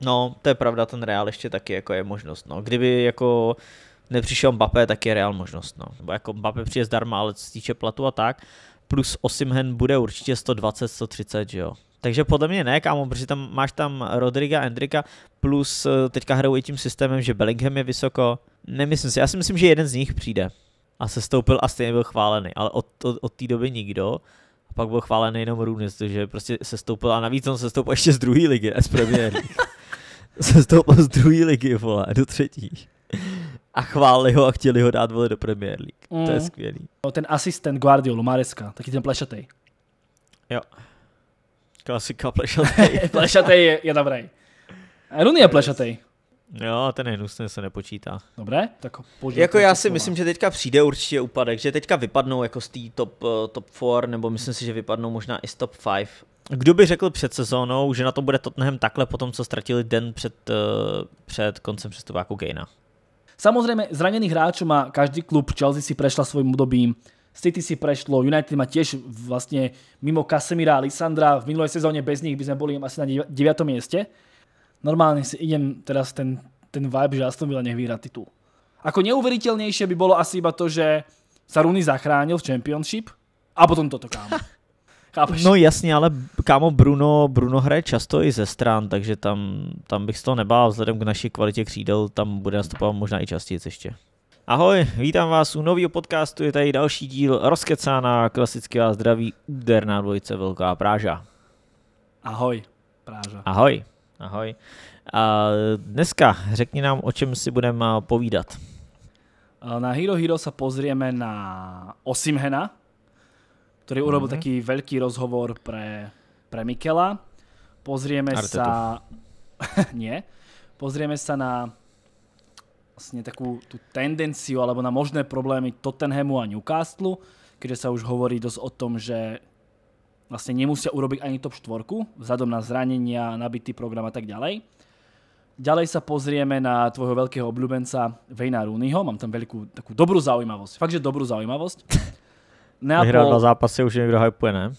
No, to je pravda, ten Real ještě taky jako je možnost. No. Kdyby jako nepřišel Mbappé, tak je Real možnost. No. Bo jako Mbappé přijde zdarma, ale co se týče platu a tak, plus Osimhen bude určitě 120, 130, že jo. Takže podle mě ne, kámo, protože tam máš tam Rodriga, Endrika, plus eh, teďka hrajou i tím systémem, že Bellingham je vysoko. Nemyslím si, já si myslím, že jeden z nich přijde a se stoupil a stejně byl chválený, ale od, od, od té doby nikdo. A pak byl chválený jenom Runes, že prostě se stoupil a navíc on se stoupil ještě z druhé ligy, z premiéry. se z toho z druhé ligy, vole, do třetí. A chválili ho a chtěli ho dát, vole, do Premier League. Mm. To je mm. skvělý. No, ten asistent Guardiola, Mareska, taky ten plešatej. Jo. Klasika plešatej. plešatej je, je dobrý. Rooney je plešatej. Jo, ten hnusně se nepočítá. Dobré, tak požil, Jako já si slova. myslím, že teďka přijde určitě úpadek, že teďka vypadnou jako z té top, uh, top nebo myslím si, že vypadnou možná i z top 5 kdo by řekl před sezónou, že na to bude Tottenham takhle po tom, co ztratili den před, eh, před koncem přestupáku Kejna? Samozřejmě, zraněných hráčů má každý klub. Chelsea si prešla svým dobím. City si prešlo, United má těž vlastně mimo Casemira a Lisandra. V minulé sezóně bez nich by sme boli asi na 9. mieste. Normálně si idem teraz ten, ten vibe, že Aston Villa nech vyhrá titul. Ako neuveriteľnejšie by bolo asi iba to, že sa Rooney zachránil v Championship a potom toto kámo. Chápeš? No jasně, ale kámo Bruno, Bruno hraje často i ze stran, takže tam, tam bych z toho nebál, vzhledem k naší kvalitě křídel, tam bude nastupovat možná i častěji ještě. Ahoj, vítám vás u nového podcastu, je tady další díl Rozkecána, klasicky vás zdraví úder na dvojice Velká Práža. Ahoj, Práža. Ahoj, ahoj. A dneska řekni nám, o čem si budeme povídat. Na Hero Hero se pozrieme na Osimhena, ktorý urobil mm-hmm. taký veľký rozhovor pre, pre Mikela. Pozrieme Artetu. sa... nie. Pozrieme sa na vlastne takú tú tendenciu alebo na možné problémy Tottenhamu a Newcastle, keďže sa už hovorí dosť o tom, že vlastne nemusia urobiť ani top 4 vzhľadom na zranenia, nabitý program a tak ďalej. Ďalej sa pozrieme na tvojho veľkého obľúbenca Vejna Rooneyho. Mám tam veľkú takú dobrú zaujímavosť. Fakt, že dobrú zaujímavosť. Neapol... Vyhrál dva zápasy, už někdo hypuje, ne?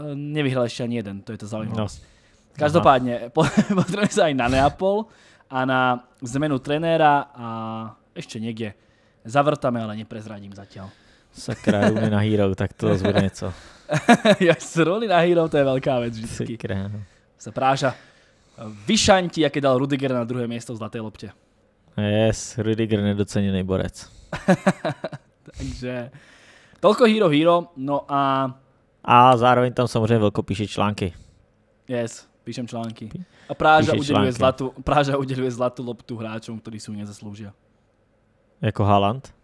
Eh, nevyhrál ještě ani jeden, to je to zaujímavost. No. Každopádně, potřebujeme se aj na Neapol a na zmenu trenéra a ještě někde. zavrtáme, ale neprezradím zatím. Sakra, Rooney na Hero, tak to zase něco. Já Rooney na Hero, to je velká věc vždycky. Sakra. No. Se práža. Vyšanti, jak je dal Rudiger na druhé místo v Zlaté lopte. Yes, Rudiger nedoceněný borec. Takže Tolko Hero Hero, no a... A zároveň tam samozřejmě Velko píše články. Yes, píšem články. A Práža uděluje, články. zlatu, Práža uděluje zlatou loptu hráčům, kteří si ji nezaslouží. Jako Haaland?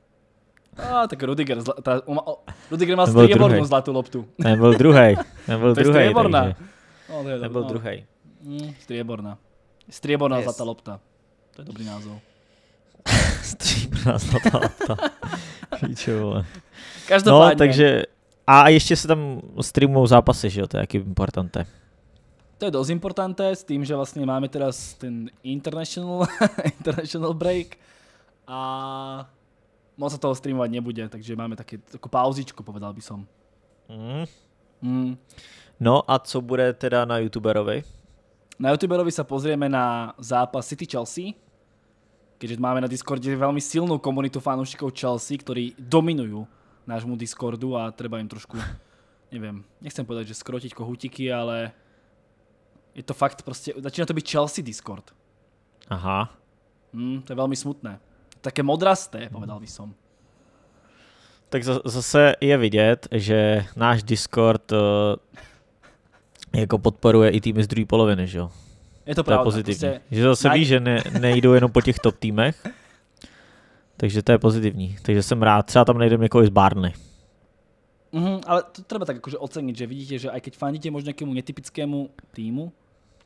A tak Rudiger, zla, ta, um, oh, Rudiger má striebornú zlatou loptu. Ten byl druhý. Ten byl druhý. Strieborná. Takže. Ten byl druhý. Mm, strieborná. Strieborná yes. zlatá lopta. To je dobrý názov. Stříbrná zlatá lopta. Píče, vole. Každopádně. No, takže a ještě se tam streamují zápasy, že jo, to je jaký importanté. To je dost importanté s tím, že vlastně máme teda ten international, international break a moc se toho streamovat nebude, takže máme taky takovou pauzičku, povedal by som. Mm. Mm. No a co bude teda na youtuberovi? Na youtuberovi se pozrieme na zápas City Chelsea, keďže máme na Discordě velmi silnou komunitu fanoušků Chelsea, kteří dominují nášmu Discordu a treba im trošku, neviem, nechcem povedať, že skrotiť kohutiky, ale je to fakt proste, začína to byť Chelsea Discord. Aha. Mm, to je veľmi smutné. Také modrasté, povedal by som. Tak zase je vidět, že náš Discord uh, jako podporuje i týmy z druhé poloviny, že jo? Je to, to pravda. Je pozitivní. Prostě že zase ví, že ne, nejdou jenom po těch top týmech, Takže to je pozitivní. Takže jsem rád, třeba tam najdeme někoho z Barny. Mm-hmm, ale to treba tak jakože ocenit, že vidíte, že aj keď fandíte možná nějakému netypickému týmu,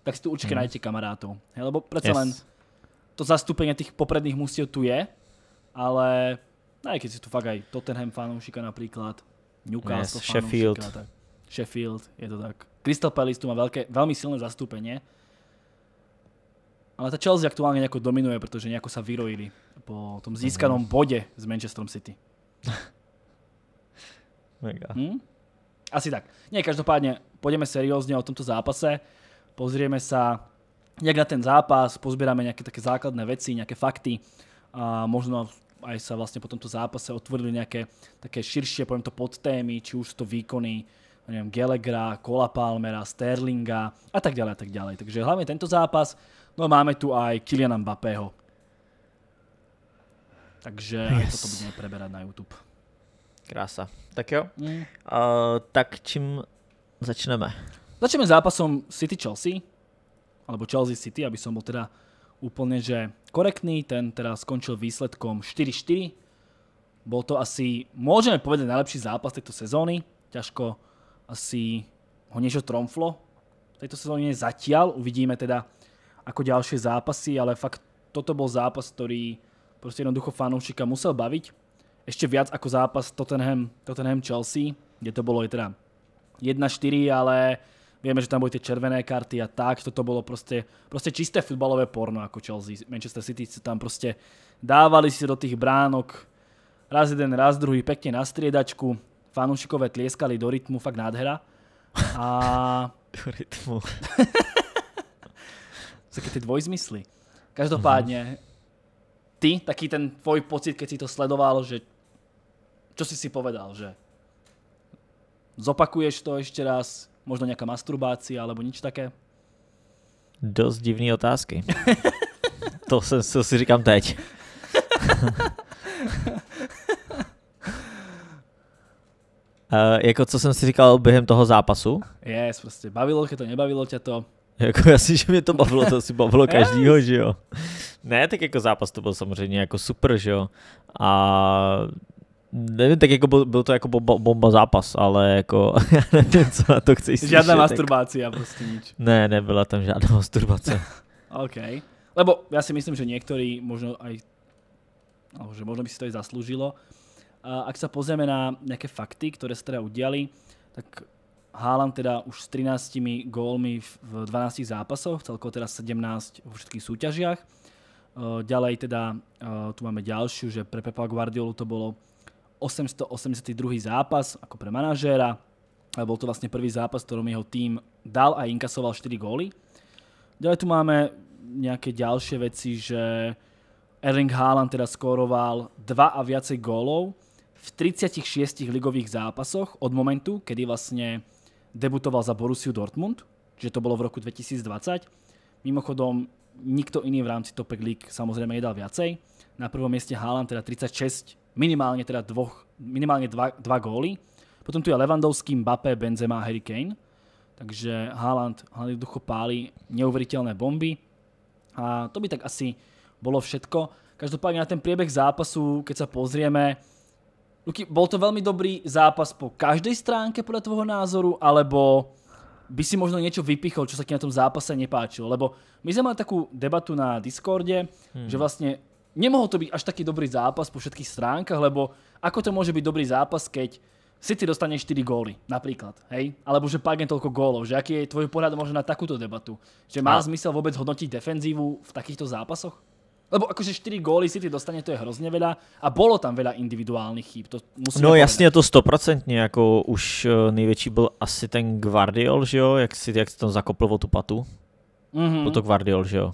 tak si tu určitě mm. najdete kamarátov. Hej, lebo přece yes. len to zastúpenie tých popredných mustiev tu je, ale aj keď si tu fakt aj Tottenham fanoušika napríklad, Newcastle yes, fanoušika, Sheffield. tak Sheffield, je to tak. Crystal Palace tu má veľké, veľmi silné zastúpenie, ale ta Chelsea aktuálne nejako dominuje, pretože nejako sa vyrojili po tom získanom mhm. bode s Manchesterom City. Mega. Hm? Asi tak. Nie, každopádne, pôjdeme seriózne o tomto zápase, pozrieme sa jak na ten zápas, pozbierame nejaké také základné veci, nejaké fakty a možno aj sa vlastne po tomto zápase otvorili nejaké také širšie, poviem to, podtémy, či už to výkony, neviem, Gelegra, Kola Palmera, Sterlinga a tak ďalej a tak ďalej. Takže hlavne tento zápas, No máme tu aj Kyliana Mbappého. Takže yes. toto budeme preberať na YouTube. Krása. Tak jo. Mm. Uh, tak čím začneme? Začneme zápasom City-Chelsea, alebo Chelsea-City, aby som bol teda úplne že korektný. Ten teda skončil výsledkom 4-4. Bol to asi, môžeme povedať, najlepší zápas tejto sezóny. Ťažko asi ho niečo tromflo v tejto sezóne zatiaľ. Uvidíme teda, ako ďalšie zápasy, ale fakt toto bol zápas, ktorý prostě jednoducho fanúšika musel baviť. Ešte viac ako zápas Tottenham, Tottenham Chelsea, kde to bolo i teda 1-4, ale vieme, že tam boli tie červené karty a tak, toto bolo prostě, prostě čisté futbalové porno ako Chelsea. Manchester City tam prostě dávali si do tých bránok raz jeden, raz druhý, pekne na striedačku, fanúšikové tlieskali do rytmu, fakt nádhera. A... do rytmu. Také ty dvojzmysly. Každopádně, mm-hmm. ty, taký ten tvoj pocit, keď si to sledoval, že čo si si povedal, že zopakuješ to ještě raz, možno nějaká masturbace, alebo nič také? Dost divný otázky. to, jsem, to si říkám teď. Uh, jako co jsem si říkal během toho zápasu? Je, yes, prostě bavilo když to, nebavilo tě to? Jako asi, že mě to bavilo, to asi bavilo každýho, že jo. Ne, tak jako zápas to byl samozřejmě jako super, že jo. A nevím, tak jako byl, byl to jako bomba, bomba zápas, ale jako já nevím, co na to chci slyšet. Žádná masturbace, jako. já prostě nič. Ne, nebyla tam žádná masturbace. OK. Lebo já si myslím, že některý možno aj, alebo no, že možno by si to i zaslúžilo. Ak se pozrieme na nějaké fakty, které se teda udiali, tak Haaland teda už s 13 gólmi v 12 zápasoch, celkovo teda 17 v všetkých súťažiach. Eh, ďalej teda, eh, tu máme ďalšiu, že pre Pepa Guardiolu to bolo 882. zápas ako pre manažéra. A bol to vlastne prvý zápas, ktorom jeho tým dal a inkasoval 4 góly. Ďalej tu máme nejaké ďalšie veci, že Erling Haaland teda skóroval 2 a viacej gólov v 36 ligových zápasoch od momentu, kedy vlastne debutoval za Borussiu Dortmund, že to bolo v roku 2020. Mimochodom, nikto iný v rámci Topek League samozrejme nedal viacej. Na prvom mieste Haaland teda 36, minimálne teda dvoch, minimálne dva, dva góly. Potom tu je Lewandowski, Mbappé, Benzema, Harry Kane. Takže Haaland hlavne ducho páli neuveriteľné bomby. A to by tak asi bolo všetko. Každopádne na ten priebeh zápasu, keď sa pozrieme, Luky, bol to veľmi dobrý zápas po každej stránke podľa tvojho názoru, alebo by si možno niečo vypichol, čo sa ti na tom zápase nepáčilo? Lebo my sme mali takú debatu na Discorde, hmm. že vlastne nemohol to byť až taký dobrý zápas po všetkých stránkach, lebo ako to môže byť dobrý zápas, keď City dostane 4 góly, napríklad, hej? Alebo že Pagen toľko gólov, že aký je tvoj pohľad možno na takúto debatu? Že má a... zmysel vôbec hodnotiť defenzívu v takýchto zápasoch? Lebo akože 4 góly City dostane, to je hrozně veľa a bolo tam veľa individuálnych chýb. To musíme no povedať. jasně, to stoprocentně, jako už eh, největší byl asi ten Guardiol, že jo, jak si, jak si tam zakopl o tu patu. Mm-hmm. Byl to Guardiol, že jo.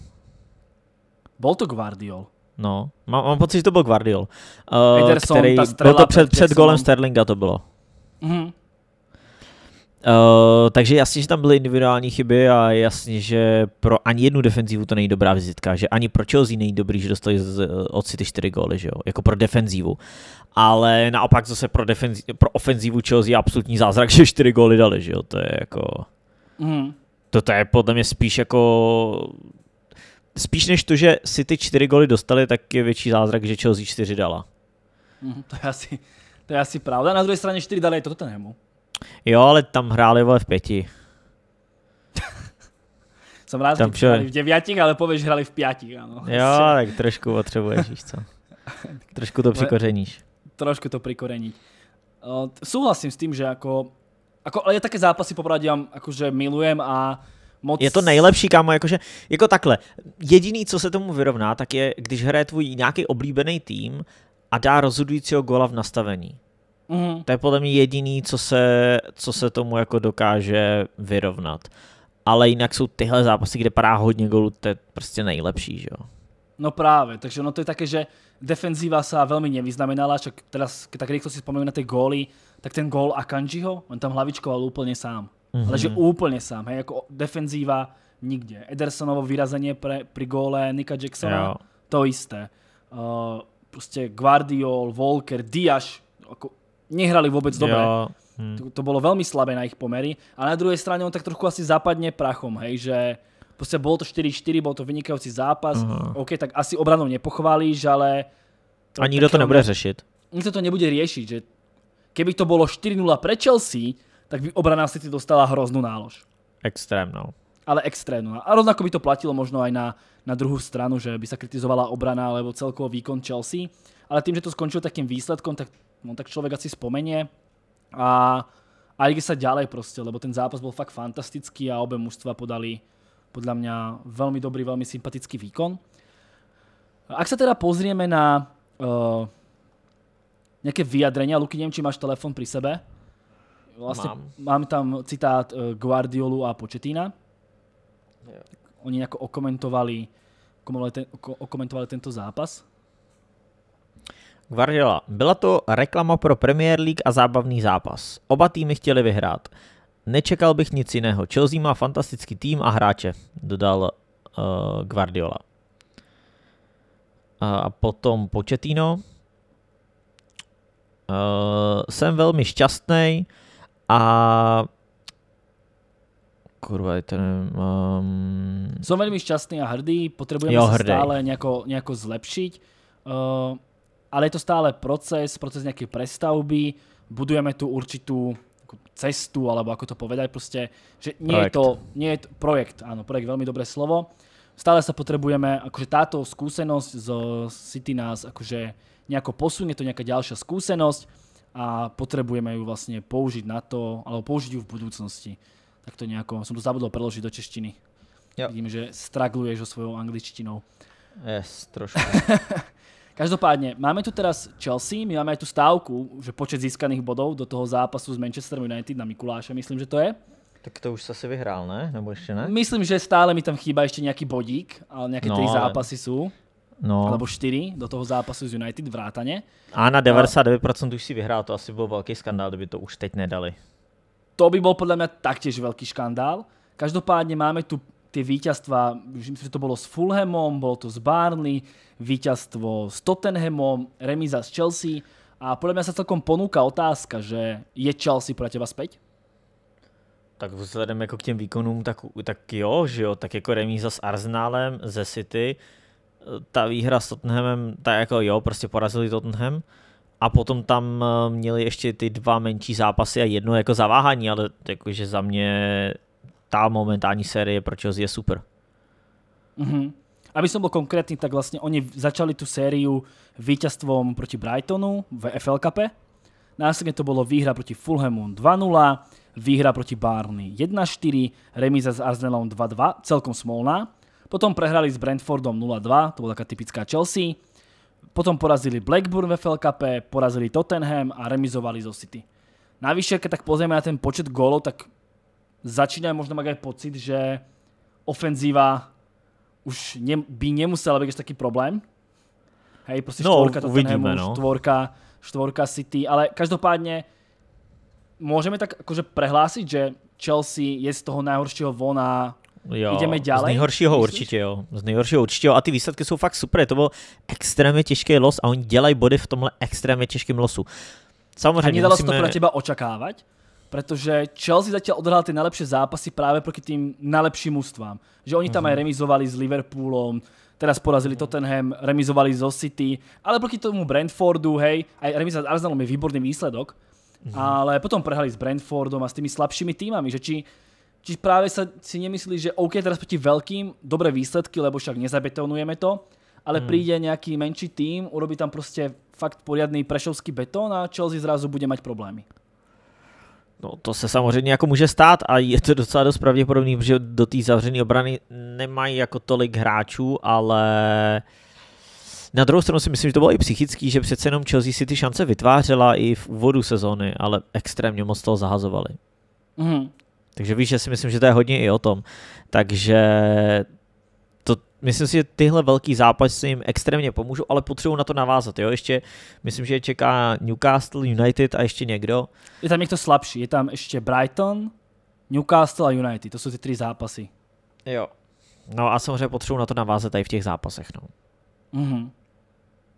Bol to Guardiol. No, mám, mám pocit, že to byl Guardiol. Uh, Ederson, který, ta strela, byl to před, před golem Sterlinga to bylo. Mm-hmm. Uh, takže jasně, že tam byly individuální chyby a jasně, že pro ani jednu defenzívu to není dobrá vizitka, že ani pro Chelsea není dobrý, že dostali z, od City 4 góly, že jo, jako pro defenzívu. Ale naopak zase pro, defenzi, pro ofenzívu Chelsea je absolutní zázrak, že 4 góly dali, že jo, to je jako... Mm. To je podle mě spíš jako... Spíš než to, že City 4 góly dostali, tak je větší zázrak, že Chelsea 4 dala. Mm, to je asi, to je asi pravda. Na druhé straně 4 dali i Tottenhamu. Jo, ale tam hráli vole v pěti. Jsem rád, tam že v devětích, ale pověš hráli v pěti. Ano. Jo, tak trošku potřebuješ, víš co. Trošku to přikořeníš. Trošku to prikoreniť. Souhlasím s tím, že jako, ako ale je také zápasy vám, jakože milujem a moc... Je to nejlepší, kámo, jakože, jako takhle, jediný, co se tomu vyrovná, tak je, když hraje tvůj nějaký oblíbený tým a dá rozhodujícího gola v nastavení. Mm. To je podle mě jediný, co se, co se tomu jako dokáže vyrovnat. Ale jinak jsou tyhle zápasy, kde padá hodně gólů, to je prostě nejlepší, že jo. No právě, takže ono to je také, že defenzíva se velmi nevyznamenala, čak teraz, tak rychle si vzpomínám na ty góly, tak ten gól Akanjiho, on tam hlavičkoval úplně sám. Mm-hmm. Ale že úplně sám, hej, jako defenzíva nikde. Edersonovo vyrazenie pre, pri góle Nika Jacksona, jo. to jisté. Uh, eh, prostě Guardiol, Volker, Diaz, jako nehrali vôbec dobre. Jo. Hm. To, to bolo veľmi slabé na ich pomery. A na druhej strane on tak trochu asi zapadne prachom, hej, že proste bol to 4-4, bol to vynikajúci zápas. -huh. OK, tak asi obranou nepochválíš, ale... To, a nikdo to nebude řešit. Nikdo to nebude riešiť, že keby to bolo 4-0 pre Chelsea, tak by obrana City dostala hroznú nálož. Extrémnou. Ale extrémnou. A rovnako by to platilo možno aj na, na druhú stranu, že by sa kritizovala obrana alebo celkový výkon Chelsea. Ale tým, že to skončilo takým výsledkom, tak no tak človek asi spomenie a, aj ide sa ďalej proste, lebo ten zápas bol fakt fantastický a obe mužstva podali podľa mňa veľmi dobrý, veľmi sympatický výkon. Ak sa teda pozrieme na e, nejaké vyjadrenia, Luky, neviem, či máš telefon pri sebe. Vlastne mám. mám tam citát e, Guardiolu a Početína. Oni nejako okomentovali, okomentovali tento zápas. Guardiola. Byla to reklama pro Premier League a zábavný zápas. Oba týmy chtěli vyhrát. Nečekal bych nic jiného. Chelsea má fantastický tým a hráče, dodal uh, Guardiola. Eh, a potom Početino. Uh, eh, ehm, jsem velmi šťastný a kurva, ten... Um... Som veľmi šťastný a hrdý, potrebujeme jo, sa stále nejako, nejako zlepšiť. Uh, ale je to stále proces, proces nejakej prestavby, budujeme tu určitú jako cestu, alebo ako to povedať proste, že nie projekt. je to, nie je to, projekt, áno, projekt, veľmi dobré slovo. Stále sa potrebujeme, akože táto skúsenosť z City nás akože nejako posunie, to nejaká ďalšia skúsenosť a potrebujeme ju vlastne použiť na to, alebo použiť ju v budúcnosti. Tak to nejako, som to zabudol preložiť do češtiny. Jo. Vidím, že stragluješ o svojou angličtinou. Yes, trošku. Každopádně, máme tu teraz Chelsea, my máme aj tu stávku, že počet získaných bodov do toho zápasu s Manchester United na Mikuláše, myslím, že to je. Tak to už se si vyhrál, ne? Nebo ještě ne? Myslím, že stále mi tam chýba ještě nějaký bodík, ale nějaké no, zápasy jsou. No. Alebo 4 do toho zápasu z United vrátane. A na 99% už si vyhrál, to asi byl velký skandál, kdyby to už teď nedali. To by byl podle mě taktěž velký škandál. Každopádně máme tu tie víťazstva, myslím si, že to bolo s Fulhamom, bolo to s Barnley, víťazstvo s Tottenhamom, remíza s Chelsea a podľa mňa sa celkom ponúka otázka, že je Chelsea pro teba späť? Tak vzhledem jako k těm výkonům, tak, tak jo, že jo, tak jako remíza s Arsenálem, ze City, ta výhra s Tottenhamem, ta jako jo, prostě porazili Tottenham a potom tam eh, měli ještě ty dva menší zápasy a jedno jako zaváhání, ale jakože za mě tá momentální série pro Chelsea je super. Mm-hmm. Aby som bol konkrétny, tak vlastne oni začali tú sériu víťazstvom proti Brightonu v FL Cup. Následne to bolo výhra proti Fulhamu 2-0, výhra proti Barney 1-4, remíza s Arsenalom 2-2, celkom smolná. Potom prehrali s Brentfordom 0-2, to bola taká typická Chelsea. Potom porazili Blackburn v FL Cup, porazili Tottenham a remizovali zo City. Navyše, keď tak pozrieme na ten počet gólov, tak začínajú možno mať aj pocit, že ofenzíva už ne, by nemusela byť taký problém. Hej, proste no, štvorka Tottenhamu, no. štvorka, štvorka City, ale každopádne môžeme tak akože prehlásiť, že Chelsea je z toho najhoršího von a Jo, ideme ďalej? Z nejhoršího určitě, jo. Z nejhoršího určitě, jo. A ty výsledky jsou fakt super. To byl extrémně těžký los a oni dělají body v tomhle extrémně těžkém losu. Samozřejmě. A nedalo musíme... se to pro teba očekávat? Protože Chelsea zatiaľ odhrala ty najlepšie zápasy práve proti tým najlepším ústvám. Že oni tam mm aj mhm. remizovali s Liverpoolom, teraz porazili mhm. Tottenham, remizovali zo City, ale proti tomu Brentfordu, hej, aj remiza s Arsenalom je výborný výsledok, mhm. ale potom prehrali s Brentfordom a s tými slabšími týmami, že či, či práve sa si nemyslí, že OK, teraz proti veľkým, dobré výsledky, lebo však nezabetonujeme to, ale mm. príde nějaký menší tým, urobí tam prostě fakt poriadný prešovský betón a Chelsea zrazu bude mať problémy. No to se samozřejmě jako může stát a je to docela dost pravděpodobný, protože do té zavřené obrany nemají jako tolik hráčů, ale na druhou stranu si myslím, že to bylo i psychický, že přece jenom Chelsea si ty šance vytvářela i v úvodu sezóny, ale extrémně moc toho zahazovali. Mm. Takže víš, že si myslím, že to je hodně i o tom. Takže myslím si, že tyhle velký zápasy jim extrémně pomůžou, ale potřebují na to navázat. Jo? Ještě, myslím, že čeká Newcastle, United a ještě někdo. Je tam někdo slabší, je tam ještě Brighton, Newcastle a United, to jsou ty tři zápasy. Jo. No a samozřejmě potřebuji na to navázat i v těch zápasech. No. Mm-hmm.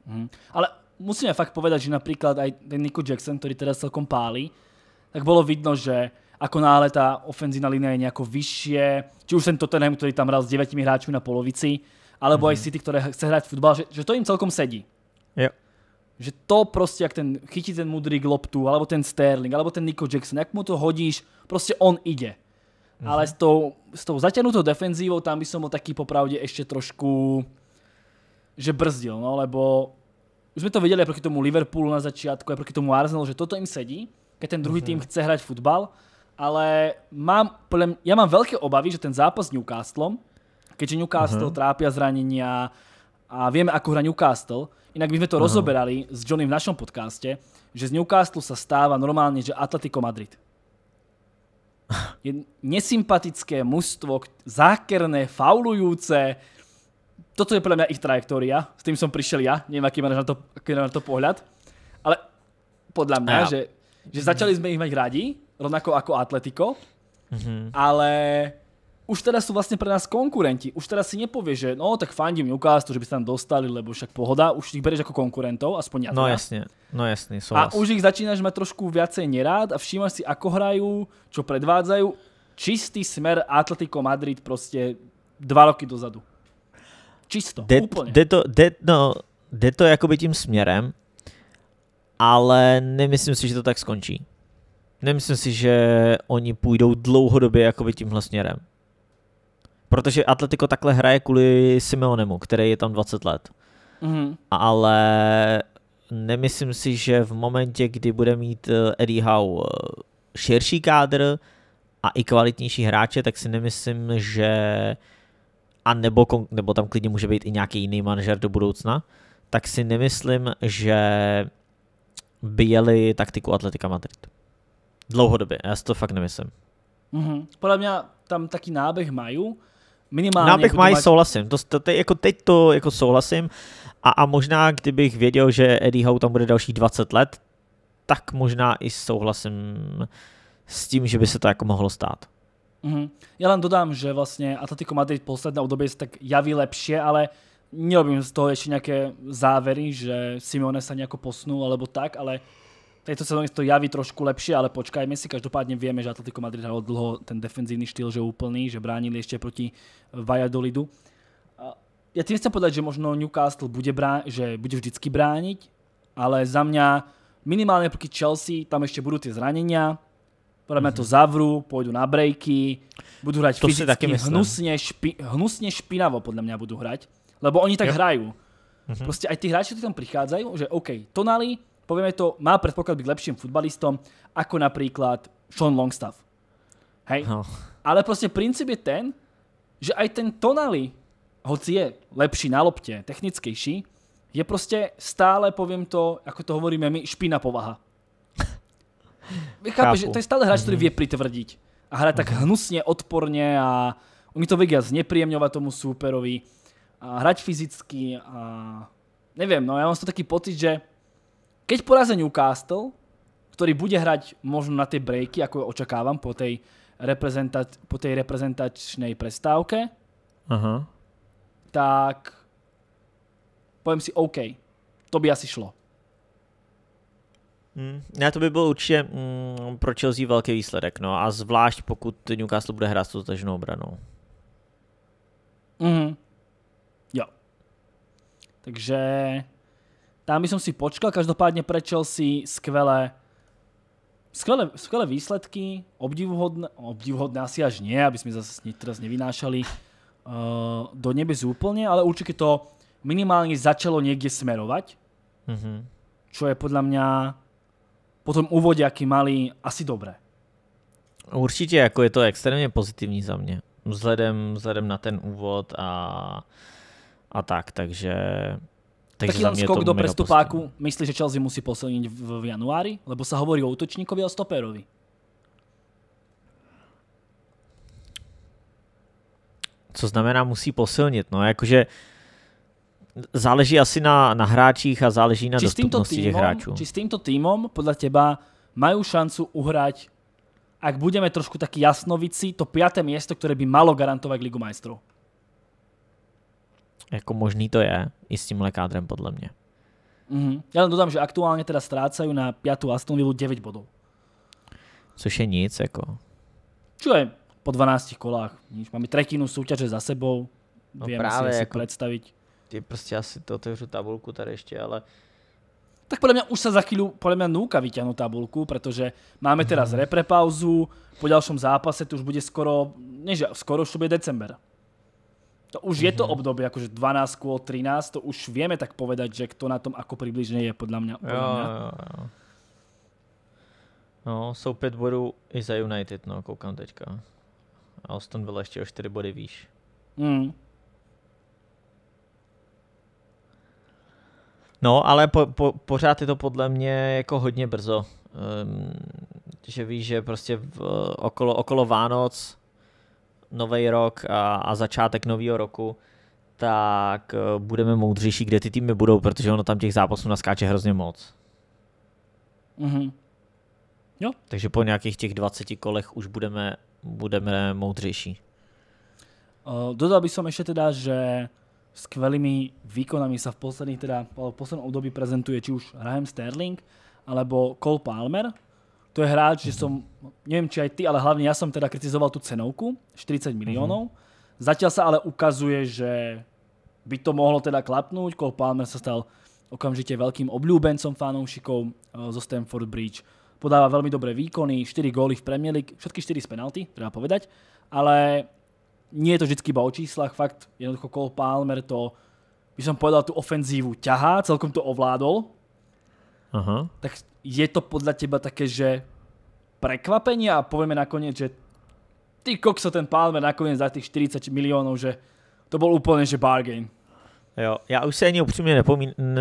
Mm-hmm. Ale musíme fakt povedat, že například i ten Nico Jackson, který teda celkom páli, tak bylo vidno, že ako náhle tá ofenzívna línia je nejako vyššie, či už ten Tottenham, ktorý tam hral s 9 hráčmi na polovici, alebo mm -hmm. aj City, ktoré chce hrať futbal, že, že to im celkom sedí. Yep. Že to prostě, jak ten chytí ten mudrý loptu, alebo ten Sterling, alebo ten Nico Jackson, jak mu to hodíš, prostě on ide. Mm -hmm. Ale s tou, s tou zaťanutou defenzívou tam by som bol taký popravde ešte trošku že brzdil, no, lebo už sme to viděli proti tomu Liverpoolu na začiatku, a proti tomu Arsenalu, že toto jim sedí, keď ten druhý mm -hmm. tým chce hrať futbal ale mám, podľa mňa, ja mám veľké obavy, že ten zápas s Newcastle, keďže Newcastle uh mhm. -huh. trápia zranenia a vieme, ako hra Newcastle, inak my sme to uh mhm. -huh. rozoberali s Johnny v našom podcaste, že z Newcastle sa stáva normálne, že Atletico Madrid. Je nesympatické mužstvo, zákerné, faulujúce. Toto je podľa mňa ich trajektória. S tým som prišiel ja. Neviem, aký máš na to, aký na to pohľad. Ale podľa mňa, ja. že, že začali mhm. sme ich mať radi rovnako ako Atletico, mm-hmm. ale už teda sú vlastne pre nás konkurenti. Už teda si nepovie, že no tak fandím Newcastle, že by sa tam dostali, lebo však pohoda. Už ich bereš ako konkurentov, aspoň ja. No jasne, no jasne, A vás. už ich začínaš mať trošku viacej nerád a všímaš si, ako hrajú, čo predvádzajú. Čistý smer Atletico Madrid proste dva roky dozadu. Čisto, de, úplne. De to, de, no, de to jakoby tím směrem, ale nemyslím si, že to tak skončí. Nemyslím si, že oni půjdou dlouhodobě jakoby tímhle směrem. Protože Atletico takhle hraje kvůli Simeonemu, který je tam 20 let. Mm-hmm. Ale nemyslím si, že v momentě, kdy bude mít eh, Eddie Howe eh, širší kádr a i kvalitnější hráče, tak si nemyslím, že a nebo, nebo tam klidně může být i nějaký jiný manažer do budoucna, tak si nemyslím, že by jeli taktiku Atletika Madrid. Dlouhodobě, já si to fakt nemyslím. Mm-hmm. Podle mě tam taký nábeh mají, minimálně. Nábeh jako mají, má... souhlasím, to, to, to, jako teď to jako souhlasím a, a možná kdybych věděl, že Eddie Howe tam bude další 20 let, tak možná i souhlasím s tím, že by se to jako mohlo stát. Mm-hmm. Já len dodám, že vlastně Atletico Madrid posledná období se tak javí lepšie, ale bych z toho ještě nějaké závery, že Simone se nějak posnul, alebo tak, ale tejto sezóne to javí trošku lepšie, ale počkajme si. Každopádně vieme, že Atletico Madrid hralo dlho ten defenzívny štýl, že úplný, že bránili ešte proti eh, Valladolidu. Ja tým chcem povedať, že možno Newcastle bude, brá- že bude vždycky brániť, ale za mňa minimálne proti Chelsea, tam ešte budú tie zranenia, podľa mňa to mhm. zavrú, pôjdu na breaky, budú hrať to fyzicky, hnusne, špi, hnusne špinavo podľa mňa budú hrať, lebo oni tak jo. hrajú. mm Prostě aj ty hráči, ktorí tam prichádzajú, že OK, Tonali povieme to, má predpoklad byť lepším futbalistom ako napríklad Sean Longstaff. Hej? No. Ale proste princíp je ten, že aj ten Tonali, hoci je lepší na lopte, technickejší, je proste stále, poviem to, ako to hovoríme my, špina povaha. Chápu. že to je stále hráč, ktorý mhm. vie pritvrdiť a hrať tak mhm. hnusne, odporne a oni to vedia znepríjemňovať tomu súperovi a hrať fyzicky a neviem, no ja mám to taký pocit, že Keď porazí Newcastle, ktorý bude hrať možno na tie breaky, ako očakávam po tej, reprezentač, po tej reprezentačnej prestávke, -huh. tak povím si OK, to by asi šlo. Hmm, ne, to by byl určitě mm, pro Chelsea velký výsledek, no a zvlášť pokud Newcastle bude hrát s totožnou obranou. Mhm. Jo. Takže tam by som si počkal, každopádne pre Chelsea skvelé, skvelé, skvelé výsledky, obdivuhodné, obdivuhodné asi až nie, aby sme zase teraz nevynášali uh, do nebe úplne, ale určite to minimálne začalo niekde smerovať, mm-hmm. čo je podľa mňa po tom úvode, aký mali, asi dobré. Určitě jako je to extrémně pozitivní za mě. Vzhledem, vzhledem na ten úvod a, a tak, takže takže Taký len skok do prestupáku, myslíš, že Chelsea musí posilniť v, v januári? Lebo sa hovorí o útočníkovi a stoperovi. Co znamená musí posilnit? No jakože záleží asi na, na hráčích a záleží na či dostupnosti týmom, těch hráčů. Či s týmto týmom podle teba majú šancu uhrať, ak budeme trošku taky jasnovici, to piaté miesto, ktoré by malo garantovať Ligu majstrov? Jako možný to je, i s tímhle kádrem podle mě. Mm-hmm. Já len dodám, že aktuálně teda ztrácají na pětu Aston Villa 9 bodů. Což je nic, jako. Čo je po 12 kolách. Nic. Máme tretinu soutěže za sebou. No vím, právě, si jako, představit. Ty prostě asi to otevřu tabulku tady ještě, ale tak podle mě už se za chvíli podle mě nůka vyťahnu tabulku, protože máme teraz mhm. repre pauzu, po dalším zápase to už bude skoro, než skoro už to bude december. To už je to mhm. období, akože 12 kôl 13, to už vieme tak povedať, že kto na tom ako približne je, podľa mňa. Podľa mňa. Jo, jo. No, jsou pět bodů i za United, no, koukám teďka. A Aston byla ještě o 4 body výš. Mm. No, ale po, po, pořád je to podle mě jako hodně brzo. Um, že víš, že prostě v, okolo, okolo Vánoc nový rok a, a začátek nového roku, tak eh, budeme moudřejší, kde ty týmy budou, protože ono tam těch zápasů naskáče hrozně moc. Mm-hmm. Jo. Takže po nějakých těch 20 kolech už budeme, budeme moudřejší. Eh, dodal by som ešte teda, že kvelými výkonami sa v posledných, teda v poslednom období prezentuje či už Raheem Sterling alebo Cole Palmer, to je hráč, že som, neviem či aj ty, ale hlavne ja som teda kritizoval tú cenovku, 40 miliónov. Mm-hmm. Zatiaľ sa ale ukazuje, že by to mohlo teda klapnúť. Cole Palmer sa stal okamžite veľkým obľúbencom fanúšikov eh, zo Stamford Bridge. Podáva veľmi dobré výkony, 4 góly v Premier League, všetky 4 z penalty, treba povedať, ale nie je to vždy iba o číslach, fakt jednoducho Cole Palmer to, by som povedal, tú ofenzívu ťahá, celkom to ovládol. Aha. Tak je to podľa teba také, že prekvapenie a povieme nakoniec, že ty kokso ten Palmer nakonec za tých 40 milionů, že to byl úplně že bargain. Jo, já už si ani upřímně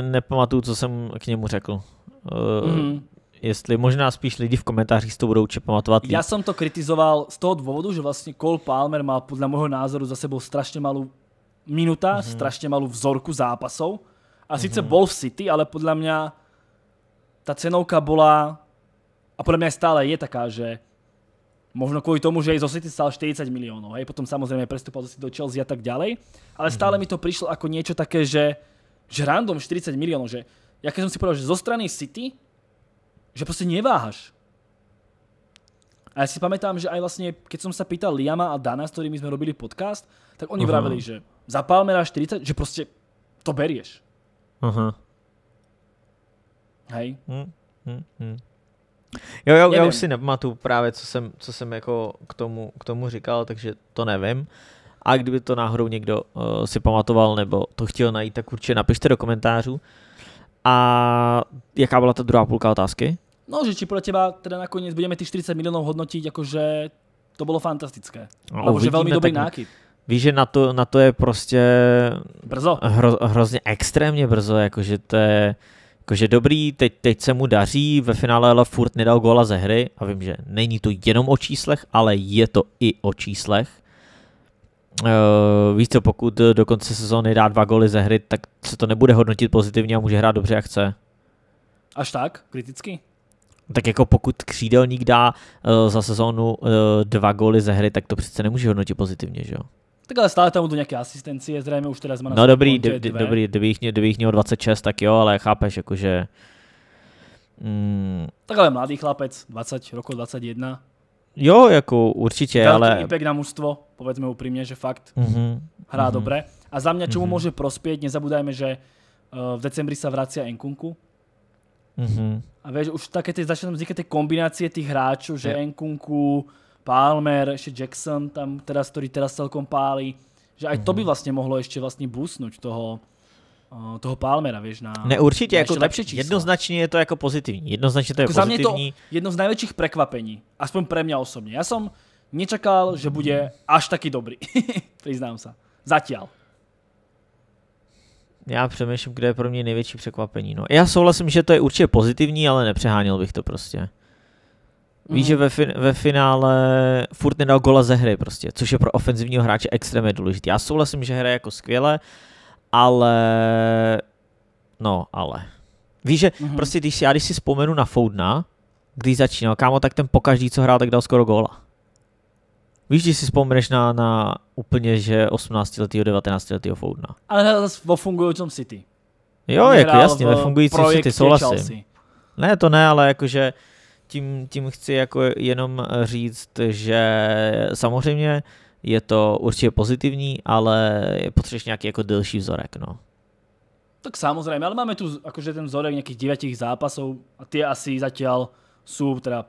nepamatuju, co jsem k němu řekl. Uh, mm-hmm. Jestli možná spíš lidi v komentářích si to budou určitě pamatovat. Já jsem to kritizoval z toho důvodu, že vlastně Cole Palmer má podle mého názoru za sebou strašně malou minuta, mm-hmm. strašně malou vzorku zápasov. A mm-hmm. bol v City, ale podle mě tá cenovka bola, a podľa mňa stále je taká, že možno kvôli tomu, že aj zo City stal 40 miliónov, hej, potom samozrejme prestúpal zase do Chelsea a tak ďalej, ale stále mi to prišlo ako niečo také, že, že random 40 miliónov, že ja keď som si povedal, že zo strany City, že proste neváhaš. A ja si pamätám, že aj vlastne, keď som sa pýtal Liama a Dana, s ktorými sme robili podcast, tak oni uh mhm. -huh. vraveli, že za Palmera 40, že proste to berieš. Uh mhm. -huh. Hej. Hmm, hmm, hmm. Jo, jo, já už si nepamatuju právě, co jsem, co jsem jako k tomu, k tomu říkal, takže to nevím. A kdyby to náhodou někdo uh, si pamatoval nebo to chtěl najít, tak určitě napište do komentářů. A jaká byla ta druhá půlka otázky? No, že či pro těba teda nakonec budeme ty 40 milionů hodnotit, jakože to bylo fantastické. No, že velmi dobrý nákyp. Víš, že na to, na to je prostě... Brzo. Hro, hrozně extrémně brzo, jakože to je... Jakože dobrý, teď, teď se mu daří, ve finále ale furt nedal góla ze hry a vím, že není to jenom o číslech, ale je to i o číslech. Uh, víš co, pokud do konce sezóny dá dva góly ze hry, tak se to nebude hodnotit pozitivně a může hrát dobře, jak chce. Až tak? Kriticky? Tak jako pokud křídelník dá uh, za sezónu uh, dva góly ze hry, tak to přece nemůže hodnotit pozitivně, že jo? Tak ale stále tam budou nějaké asistencie, zřejmě už teda jsme na No dobrý, d- d- dobrý, kdyby jich, kdyby měl 26, tak jo, ale chápeš, jakože... Mm. ale mladý chlapec, 20, roku 21. Jo, jako určitě, Velký ale... Velký na mužstvo, povedzme upřímně, že fakt mm-hmm. hrá mm-hmm. dobre. A za mě, čemu mm-hmm. může prospět, nezabudajme, že eh, v decembri sa vracia Enkunku. Mm-hmm. A víš, už také ty začínám vznikat ty kombinace těch hráčů, že yeah. Enkunku, Palmer, ještě Jackson, tam teda, který teda celkom pálí, že aj mm-hmm. to by mhm. vlastně mohlo ještě vlastně boostnout toho, eh, toho Palmera, víš, na Ne, určitě, na jako lepší číslo. jednoznačně je to jako pozitivní, jednoznačně to je jako pozitivní. Za mě to jedno z největších překvapení, aspoň pro mě osobně. Já jsem nečakal, že bude až taky dobrý, přiznám se. Zatím. Já přemýšlím, kde je pro mě největší překvapení. No. Já souhlasím, že to je určitě pozitivní, ale nepřeháněl bych to prostě. Víš, že mhm. ve, fin- ve finále furt nedal gola ze hry prostě, což je pro ofenzivního hráče extrémně důležité. Já souhlasím, že hraje jako skvěle, ale... No, ale... Víš, že mm-hmm. prostě když si, já když si vzpomenu na Foudna, když začínal, kámo, tak ten pokaždý, co hrál, tak dal skoro góla. Víš, když si vzpomeneš na, na úplně, že 18-letýho, 19-letýho Foudna. Ale zase o fungujícím City. Jo, jako jasně, ve fungujícím City, souhlasím. Chelsea. Ne, to ne, ale jakože tím, tím chci jako jenom eh, říct, že samozřejmě je to určitě pozitivní, ale je potřebuješ nějaký jako delší vzorek, no. Tak samozřejmě, ale máme tu akože ten vzorek nějakých 9 zápasů, a ty asi zatím jsou teda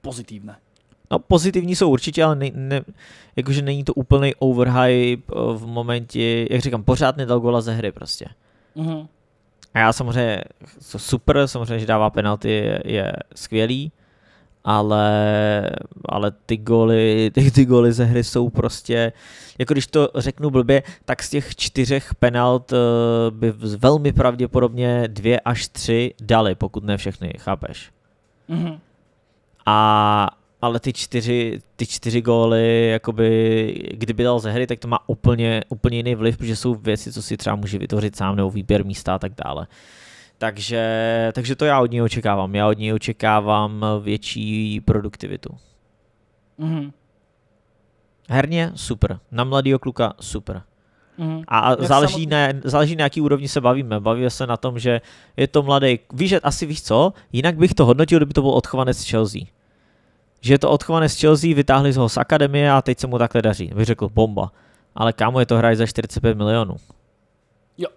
pozitivné. No pozitivní jsou určitě, ale ne, ne, jakože není to úplný overhype eh, v momentě, jak říkám, pořád nedal gola ze hry prostě. Mm-hmm. A já samozřejmě, super, samozřejmě, že dává penalty, je, je skvělý, ale, ale ty goly, ty, ty goly ze hry jsou prostě, jako když to řeknu blbě, tak z těch čtyřech penalt eh, by velmi pravděpodobně dvě až tři dali, pokud ne všechny, chápeš? Mm-hmm. A ale ty čtyři, ty čtyři góly, jakoby, kdyby dal ze hry, tak to má úplně, úplně jiný vliv, protože jsou věci, co si třeba může vytvořit sám, nebo výběr místa a tak dále. Takže, takže to já od něj očekávám. Já od něj očekávám větší produktivitu. Mm-hmm. Herně super. Na mladýho kluka super. Mm. A záleží samotný? na, záleží na jaký úrovni se bavíme. Bavíme se na tom, že je to mladý. Víš, asi víš co? Jinak bych to hodnotil, kdyby to byl odchovanec Chelsea že je to odchované z Chelsea, vytáhli z ho z akademie a teď se mu takhle daří. Vyřekl řekl bomba. Ale kámo je to hraje za 45 milionů. Jo.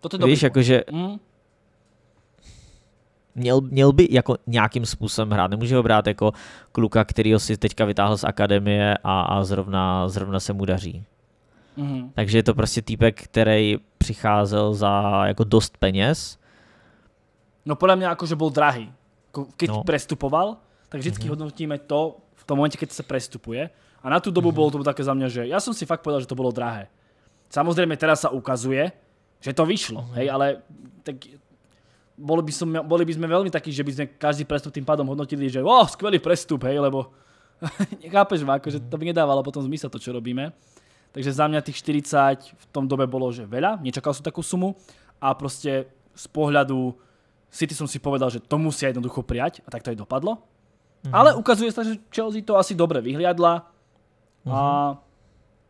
To ty Víš, jakože... Mm. Měl, měl, by jako nějakým způsobem hrát. Nemůže ho brát jako kluka, který ho si teďka vytáhl z akademie a, a zrovna, zrovna se mu daří. Mm. Takže je to prostě týpek, který přicházel za jako dost peněz. No podle mě jako, že byl drahý. Když jako, no. prestupoval, tak vždycky mm-hmm. hodnotíme to v tom momente, keď sa prestupuje. A na tú dobu mm-hmm. bolo to také za mňa, že ja som si fakt povedal, že to bolo drahé. Samozrejme teraz sa ukazuje, že to vyšlo, mm-hmm. hej, ale tak boli by, som, boli by sme veľmi takí, že by sme každý prestup tým pádom hodnotili, že oh, skvelý prestup, hej, lebo nechápeš ma, akože to by nedávalo potom zmysel to, čo robíme. Takže za mňa tých 40 v tom dobe bolo, že veľa, nečakal som takú sumu a proste z pohľadu City som si povedal, že to musia jednoducho prijať a tak to aj dopadlo hmm Ale ukazuje sa, že Chelsea to asi dobre vyhliadla mm-hmm. a mhm.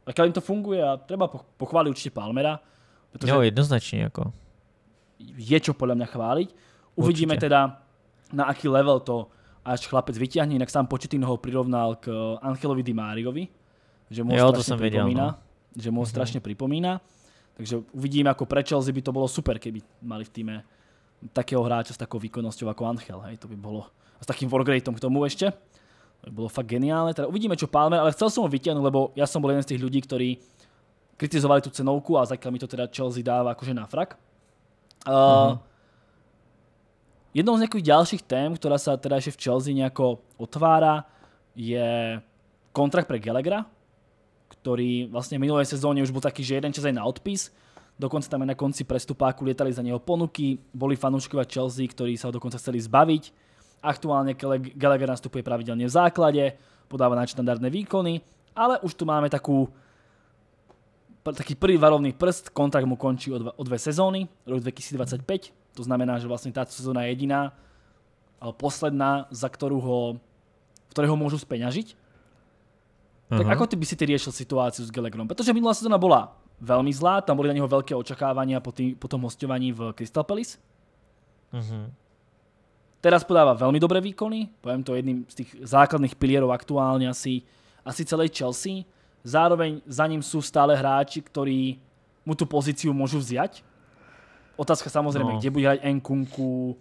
aká im to funguje a treba pochváliť určite Palmera. jo, jednoznačne ako. Je čo podľa mňa chváliť. Uvidíme určite. teda na aký level to až chlapec vyťahne, inak sám početým ho prirovnal k Angelovi Di Máriovi, že mu jo, to pripomína. Vedel, no. Že mu mm-hmm. strašne pripomína. Takže uvidíme, ako pre Chelsea by to bolo super, keby mali v týme takého hráča s takou výkonnosťou ako Angel. Hej, to by bolo s takým workrateom k tomu ešte. To by bolo fakt geniálne. Teda uvidíme, čo Palmer, ale chcel som ho vytiahnuť, lebo ja som bol jeden z tých ľudí, ktorí kritizovali tú cenovku a zakiaľ mi to teda Chelsea dáva akože na frak. Uh, Jednou z nejakých ďalších tém, ktorá sa teda ešte v Chelsea nejako otvára, je kontrakt pre Gallaghera, ktorý vlastne v minulej sezóne už bol taký, že jeden čas aj na odpis, dokonca tam aj na konci prestupáku lietali za neho ponuky, boli fanúškovia Chelsea, ktorí sa ho dokonca chceli zbaviť. Aktuálne Gallagher nastupuje pravidelne v základe, podáva štandardné výkony, ale už tu máme takú taký prvý varovný prst, kontrakt mu končí o, o dve sezóny, rok 2025, to znamená, že vlastne táto sezóna je jediná, ale posledná, za ktorú ho, ktorého môžu speňažiť. Uh -huh. Tak mhm. ako ty by si ty riešil situáciu s Gallagherom? Pretože minulá sezóna bola veľmi zlá, tam boli na neho veľké očakávania po, tý, po tom hostovaní v Crystal Palace. Mm-hmm. Teraz podáva veľmi dobré výkony, poviem to jedným z tých základných pilierov aktuálne asi, asi celej Chelsea. Zároveň za ním sú stále hráči, ktorí mu tú pozíciu môžu vziať. Otázka samozrejme, no. kde bude hrať Nkunku,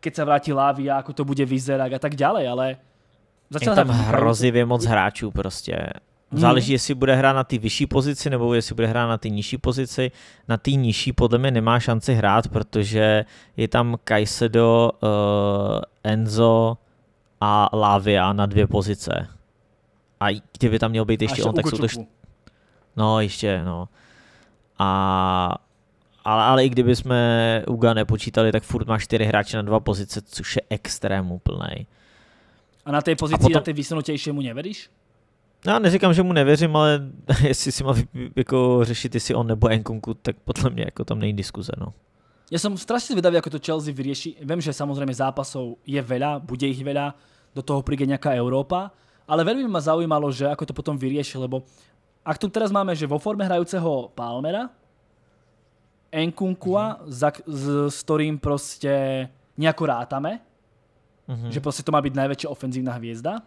keď sa vráti Lavia, ako to bude vyzerať a tak ďalej, ale... Začal je tam hrozivě moc hráčů prostě Hmm. Záleží, jestli bude hrát na ty vyšší pozici, nebo jestli bude hrát na ty nižší pozici. Na ty nižší podle mě nemá šanci hrát, protože je tam Kajsedo, uh, eh, Enzo a Lavia na dvě pozice. A kdyby tam měl být ještě, Až on, tak jsou to... Št... No, ještě, no. A ale, ale i kdyby jsme Uga nepočítali, tak furt má čtyři hráče na dva pozice, což je extrém úplnej. A na té pozici, a potom... na té výsnotější mu nevedíš? Já neříkám, že mu nevěřím, ale jestli si má jako řešit, jestli on nebo Enkunku, tak podle mě jako tam není diskuze. No. Já jsem strašně zvedavý, jak to Chelsea vyřeší. Vím, že samozřejmě zápasů je veľa, bude jich veľa, do toho přijde nějaká Evropa, ale velmi mě zaujímalo, že jak to potom vyřeší, lebo ak tu teraz máme, že vo forme hrajúceho Palmera, Enkunkua, mm. za, s, s ktorým proste nejako rátame, mm-hmm. že proste to má byť najväčšia ofenzívna hviezda,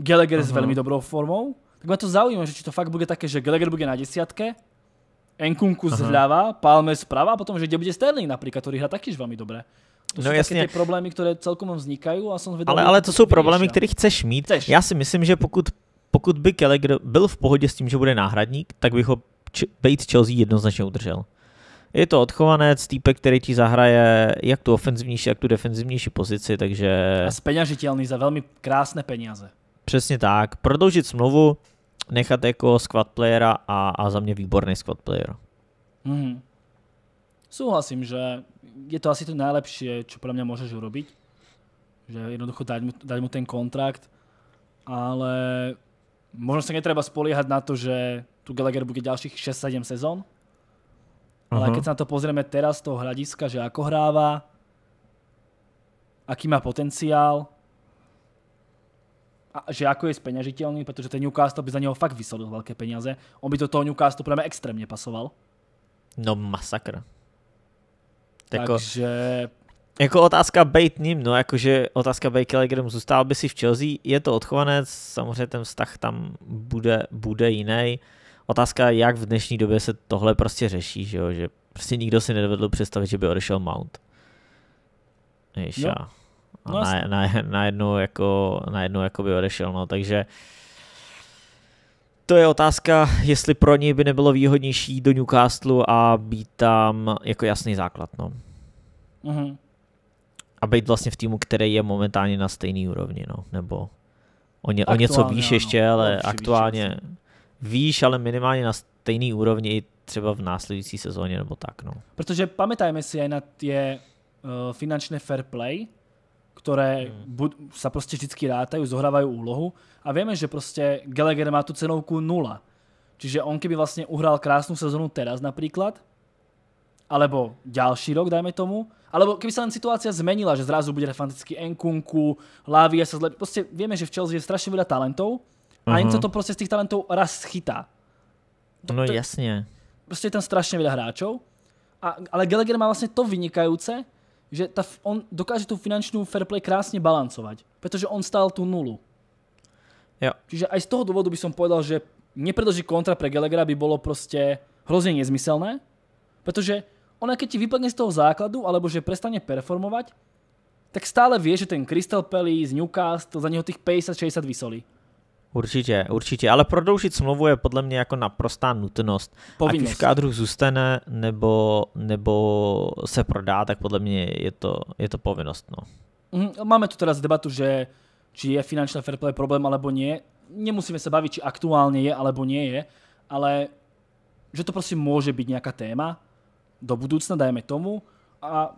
Gallagher uh-huh. s veľmi dobrou formou. Tak ma to zaujíma, že či to fakt bude také, že Gallagher bude na desiatke, Enkunku uh-huh. zľava, Palmer zprava a potom, že kde bude Sterling napríklad, ktorý hrá taktiež veľmi dobre. To no jasně. ty problémy, které celkom vznikají a jsem zvědavý. Ale, ale to jsou problémy, které chceš mít. Chceš. Já si myslím, že pokud, pokud by Kellegr byl v pohodě s tím, že bude náhradník, tak bych ho Bates Chelsea jednoznačně udržel. Je to odchovanec, týpek, který ti zahraje jak tu ofenzivnější, jak tu defenzivnější pozici, takže... A speňažitelný za velmi krásné peníze. Přesně tak. Prodloužit smlouvu, nechat jako squad playera a, a za mě výborný squad player. Mm. Súhlasím, že je to asi to nejlepší, co pro mě můžeš urobiť. Že jednoducho dať mu, dať mu ten kontrakt, ale možno se netreba spolíhat na to, že tu Gallagher bude dalších 6-7 sezon, Ale uh-huh. keď se na to pozrieme teraz z toho hľadiska, že ako hráva, aký má potenciál, a že ako je speňažiteľný, pretože ten Newcastle by za něho fakt vysolil velké peniaze. On by do toho Newcastle právě extrémně pasoval. No masakr. Jako- Takže... Jako otázka bejt ním, no jakože otázka bejt Kellegerem, zůstal by si v Chelsea, je to odchovanec, samozřejmě ten vztah tam bude, bude jiný. Otázka, jak v dnešní době se tohle prostě řeší, že jo, že prostě nikdo si nedovedl představit, že by odešel Mount. Ještě. no. A no na, na, najednou jako, najednou jako by odešel, no, takže to je otázka, jestli pro něj by nebylo výhodnější do Newcastle a být tam jako jasný základ, no. Mm-hmm. A být vlastně v týmu, který je momentálně na stejný úrovni, no, nebo o, ně, o něco výš ještě, ale aktuálně výš, výš, ale minimálně na stejný úrovni i třeba v následující sezóně nebo tak, no. Protože pamatujeme si aj na tě eh, finančné fair play, ktoré hmm. bud- sa proste vždycky rátajú, zohrávajú úlohu a vieme, že proste Gallagher má tú cenovku nula. Čiže on keby vlastne uhral krásnu sezónu teraz napríklad, alebo ďalší rok, dajme tomu, alebo keby sa len situácia zmenila, že zrazu bude fantastický Enkunku, Lavia sa zlepí, proste vieme, že v Chelsea je strašne veľa talentov a uh-huh. sa mhm. to proste z tých talentov raz chytá. To, no jasne. Proste je prostě tam strašne veľa hráčov, a, ale Gallagher má vlastne to vynikajúce, že ta, on dokáže tu finančnú fair play krásne balancovať, pretože on stál tú nulu. Jo. Čiže aj z toho dôvodu by som povedal, že nepredlžiť kontra pre Gallaghera by bolo proste hrozne nezmyselné, pretože ona keď ti vypadne z toho základu, alebo že prestane performovať, tak stále vie, že ten Crystal Palace, Newcastle, za neho tých 50-60 vysolí. Určitě, určitě, ale prodloužit smlouvu je podle mě jako naprostá nutnost. Povinnost. Ať už kádru zůstane, nebo, nebo se prodá, tak podle mě je to, je to povinnost. No. Mhm, máme tu teda debatu, že či je finančná fair play problém alebo nie. Nemusíme se bavit, či aktuálně je alebo nie je, ale že to prostě může být nějaká téma do budoucna, dajme tomu. A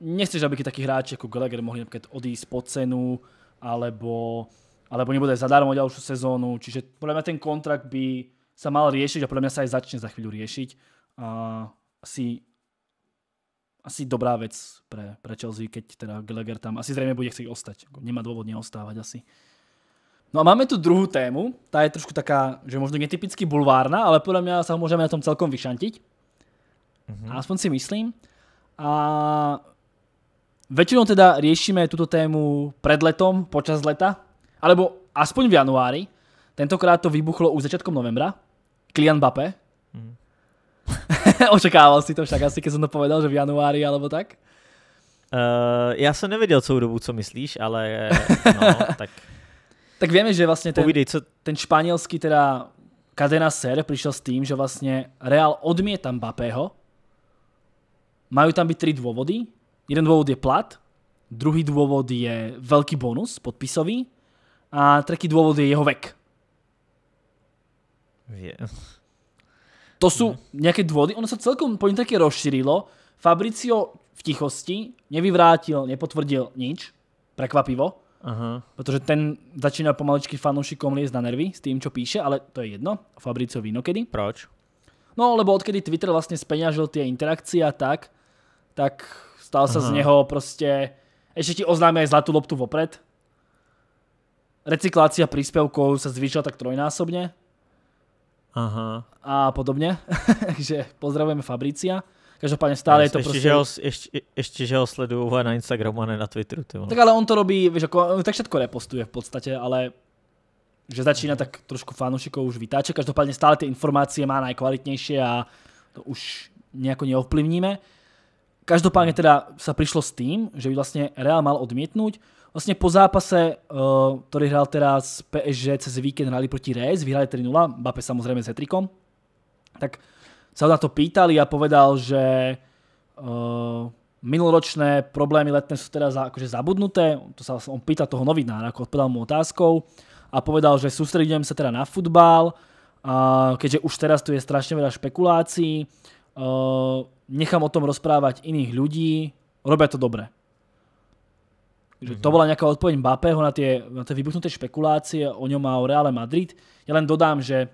nechceš, aby takí hráči jako Gallagher mohli například odísť po cenu, alebo alebo nebude zadarmo ďalšiu sezónu. Čiže podľa mňa ten kontrakt by sa mal riešiť a podľa mňa sa aj začne za chvíľu riešiť. A asi, asi dobrá vec pre, pre Chelsea, keď teda Gallagher tam asi zrejme bude chcieť ostať. Nemá dôvod neostávať asi. No a máme tu druhú tému, tá je trošku taká, že možno netypicky bulvárna, ale podľa mňa sa môžeme na tom celkom vyšantiť. Mm-hmm. Aspoň si myslím. A väčšinou teda riešime túto tému pred letom, počas leta, alebo aspoň v januári, tentokrát to vybuchlo už začiatkom novembra, Kylian Mbappé. Mm. Očekával si to však asi, keď jsem to povedal, že v januári alebo tak. Uh, já jsem nevěděl celou dobu, co myslíš, ale no, tak... tak víme, že vlastně ten, Povídej, co... ten španělský teda Cadena Ser přišel s tím, že vlastně Real odmětá Mbappého. Mají tam být tři důvody. Jeden důvod je plat, druhý důvod je velký bonus podpisový a tretí dôvod je jeho vek. Yeah. To sú nejaké dôvody. Ono sa celkom po také rozšírilo. Fabricio v tichosti nevyvrátil, nepotvrdil nič. Prekvapivo. Aha. Protože ten začíná pomaličky fanoušikům liest na nervy s tím, co píše, ale to je jedno. Fabricio ví, no kedy. Proč? No, lebo odkedy Twitter vlastně speňažil ty interakcie a tak, tak stal se z něho prostě... Ještě ti oznámí aj zlatú loptu vopred, recyklácia príspevkov sa zvýšila tak trojnásobne. Aha. A podobně. Takže pozdravujeme Fabricia. Každopádne stále je to ešte, prostě... Že ho, ještě, ještě, že ho na Instagramu a ne na Twitteru. Ty Tak ale on to robí, víš, jako, eh, tak všetko repostuje v podstatě, ale že začíná tak trošku fanúšikov už vytáčať. Každopádne stále ty informácie má najkvalitnější a to už nejako neovplyvníme. Každopádne teda sa prišlo s tým, že by vlastne Real mal odmietnúť Vlastně po zápase, který eh, hrál teda s PSG cez víkend, hráli proti Reyes, vyhrali 3-0, Mbappé samozřejmě s hetrikom, tak se ho na to pýtali a povedal, že eh, minuloročné problémy letné jsou teda jakože akože zabudnuté. To sa on pýta toho novinára, ako odpovedal mu otázkou a povedal, že sústredujem sa teda na futbal, a keďže už teraz tu je strašne veľa špekulácií, eh, nechám o tom rozprávať iných ľudí, robia to dobre. Takže to bola nejaká odpoveď Mbappého na tie, na tie vybuchnuté špekulácie o ňom a o Reále Madrid. Ja len dodám, že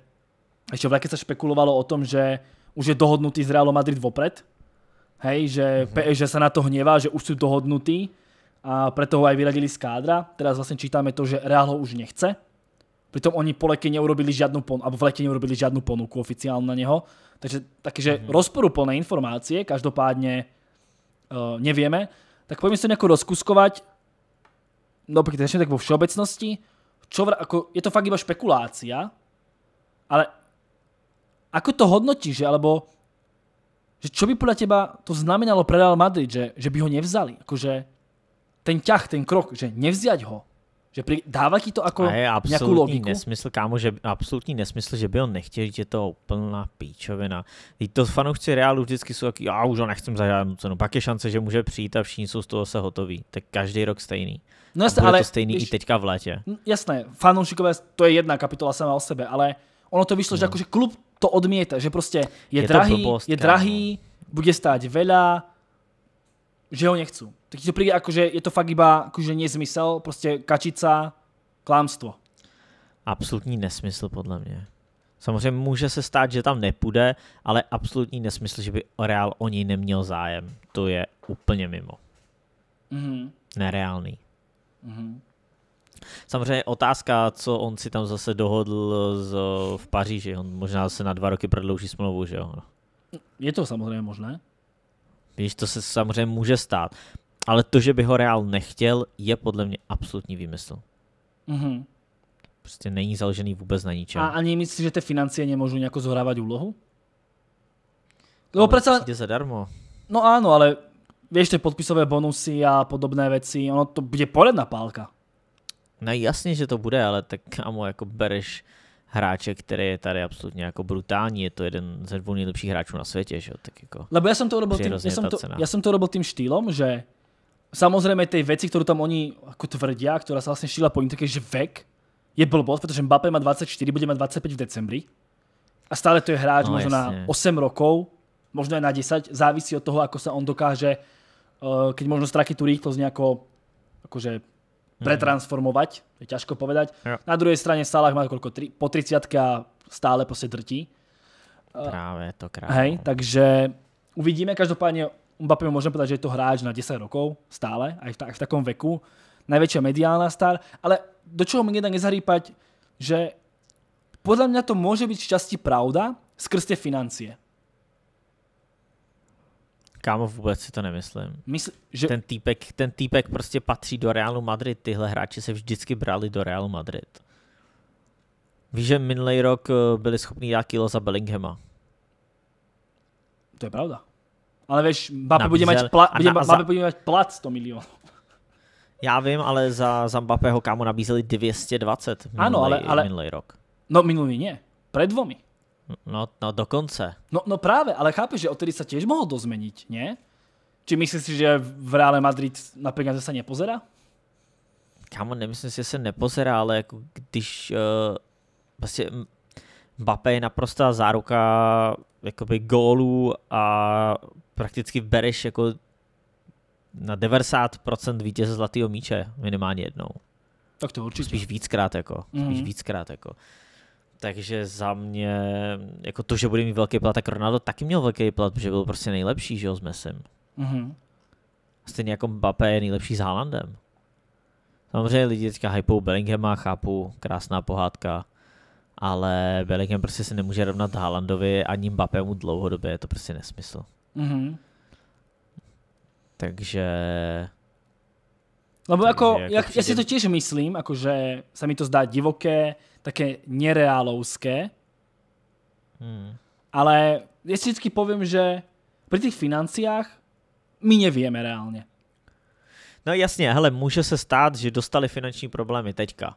ešte v sa špekulovalo o tom, že už je dohodnutý z Realom Madrid vopred. Hej, že, mm -hmm. že sa na to hnevá, že už sú dohodnutí a preto ho aj vyradili z kádra. Teraz vlastne čítame to, že Real ho už nechce. Pritom oni po leke neurobili žiadnu ponuku, alebo v leke neurobili žiadnu ponuku oficiálnu na neho. Takže takéže mm -hmm. rozporuplné informácie, každopádně uh, eh, nevieme. Tak poďme sa nejako rozkuskovať. No, keď začnem tak vo všeobecnosti, čo ako, je to fakt iba špekulácia, ale ako to hodnotíš, že? alebo že čo by podľa teba to znamenalo pre Real Madrid, že, že by ho nevzali? Akože ten ťah, ten krok, že nevziať ho, že prý, dává ti to jako je nějakou logiku? nesmysl, kámo, že absolutní nesmysl, že by on nechtěl, že je to úplná píčovina. Teď to fanoušci Realu vždycky jsou taky, já už ho nechcem za žádnou cenu. Pak je šance, že může přijít a všichni jsou z toho se hotoví. Tak každý rok stejný. No jasné, ale to stejný víš, i teďka v létě. Jasné, fanoušikové, to je jedna kapitola sama o sebe, ale ono to vyšlo, no. že jako, že klub to odmíta, že prostě je, je drahý, blbost, je drahý, kámo. bude stát veľa, že ho nechcú tak ti to príde ako, že je to fakt iba akože nezmysel, prostě kačica, klámstvo. Absolutní nesmysl podle mě. Samozřejmě může se stát, že tam nepůjde, ale absolutní nesmysl, že by Real o něj neměl zájem. To je úplně mimo. Mm-hmm. Nereálný. Mm-hmm. Samozřejmě otázka, co on si tam zase dohodl z, v Paříži. On možná se na dva roky prodlouží smlouvu, že jo? Je to samozřejmě možné. Víš, to se samozřejmě může stát. Ale to, že by ho Real nechtěl, je podle mě absolutní výmysl. Mm-hmm. Prostě není založený vůbec na ničem. A ani myslíš, že ty financie nemůžu nějak zohrávat úlohu? Lebo ale predsa... Jde zadarmo. No ano, ale vieš, ty podpisové bonusy a podobné věci, ono to bude poradná pálka. No jasně, že to bude, ale tak kámo, jako bereš hráče, který je tady absolutně jako brutální, je to jeden ze dvou nejlepších hráčů na světě, že jo, tak jako. Lebo já jsem to robil tím, já jsem to, já jsem to robil tím štýlom, že samozrejme tej veci, ktorú tam oni ako tvrdia, ktorá sa vlastne šíla po internete, že vek je blbosť, pretože Mbappé má 24, bude mať 25 v decembri. A stále to je hráč no, možno jasne. na 8 rokov, možno aj na 10, závisí od toho, ako sa on dokáže, eh, keď možno strakí tú rýchlosť nejako akože mhm. pretransformovať, je ťažko povedať. Jo. Na druhej strane Salah má koľko, tri, po 30 a stále po drtí. Eh, Práve to krávě. Hej, takže uvidíme, každopádně Mbappé môžeme povedať, že je to hráč na 10 rokov stále, aj v, aj v takom veku. Najväčšia mediálna star, ale do čoho mi nedá nezarýpať, že podľa mňa to môže byť v časti pravda skrz tie financie. Kámo, vůbec si to nemyslím. Mysl, že... ten, týpek, ten týpek prostě patří do Realu Madrid. Tyhle hráči se vždycky brali do Realu Madrid. Víš, že minulý rok eh, byli schopni dát kilo za Bellinghama. To je pravda. Ale víš, Mbappé bude mať, pla- bude, na, za... bude mať plat 100 milionů. Já vím, ale za, za Mbappého kámo nabízeli 220 minulý, ano, ale, ale... minulý rok. No minulý ne, před dvomi. No, no dokonce. No, no právě, ale chápeš, že odtedy se těž mohl dozmeniť, ne? Či myslíš si, že v Reále Madrid na peníze se nepozerá? Kámo, nemyslím si, že se nepozerá, ale jako když uh, vlastně Mbappé je naprostá záruka jakoby gólů a prakticky bereš jako na 90% vítěze zlatého míče minimálně jednou. Tak to určitě. Spíš víckrát jako. Spíš mm-hmm. víckrát jako. Takže za mě, jako to, že bude mít velký plat, tak Ronaldo taky měl velký plat, protože byl prostě nejlepší, že jo, s Messim. Mm-hmm. Stejně jako Mbappé je nejlepší s Haalandem. Samozřejmě lidi teďka hypou Bellinghama, chápu, krásná pohádka, ale Bellingham prostě se nemůže rovnat Haalandovi ani Mbappému dlouhodobě, je to prostě nesmysl. Mm-hmm. Takže... Lebo jako, jako, jak, přijde... já si to tiež myslím, jako že se mi to zdá divoké, také nereálovské, mm. ale já si vždycky povím, že při těch financiách my nevíme reálně. No jasně, hele, může se stát, že dostali finanční problémy teďka.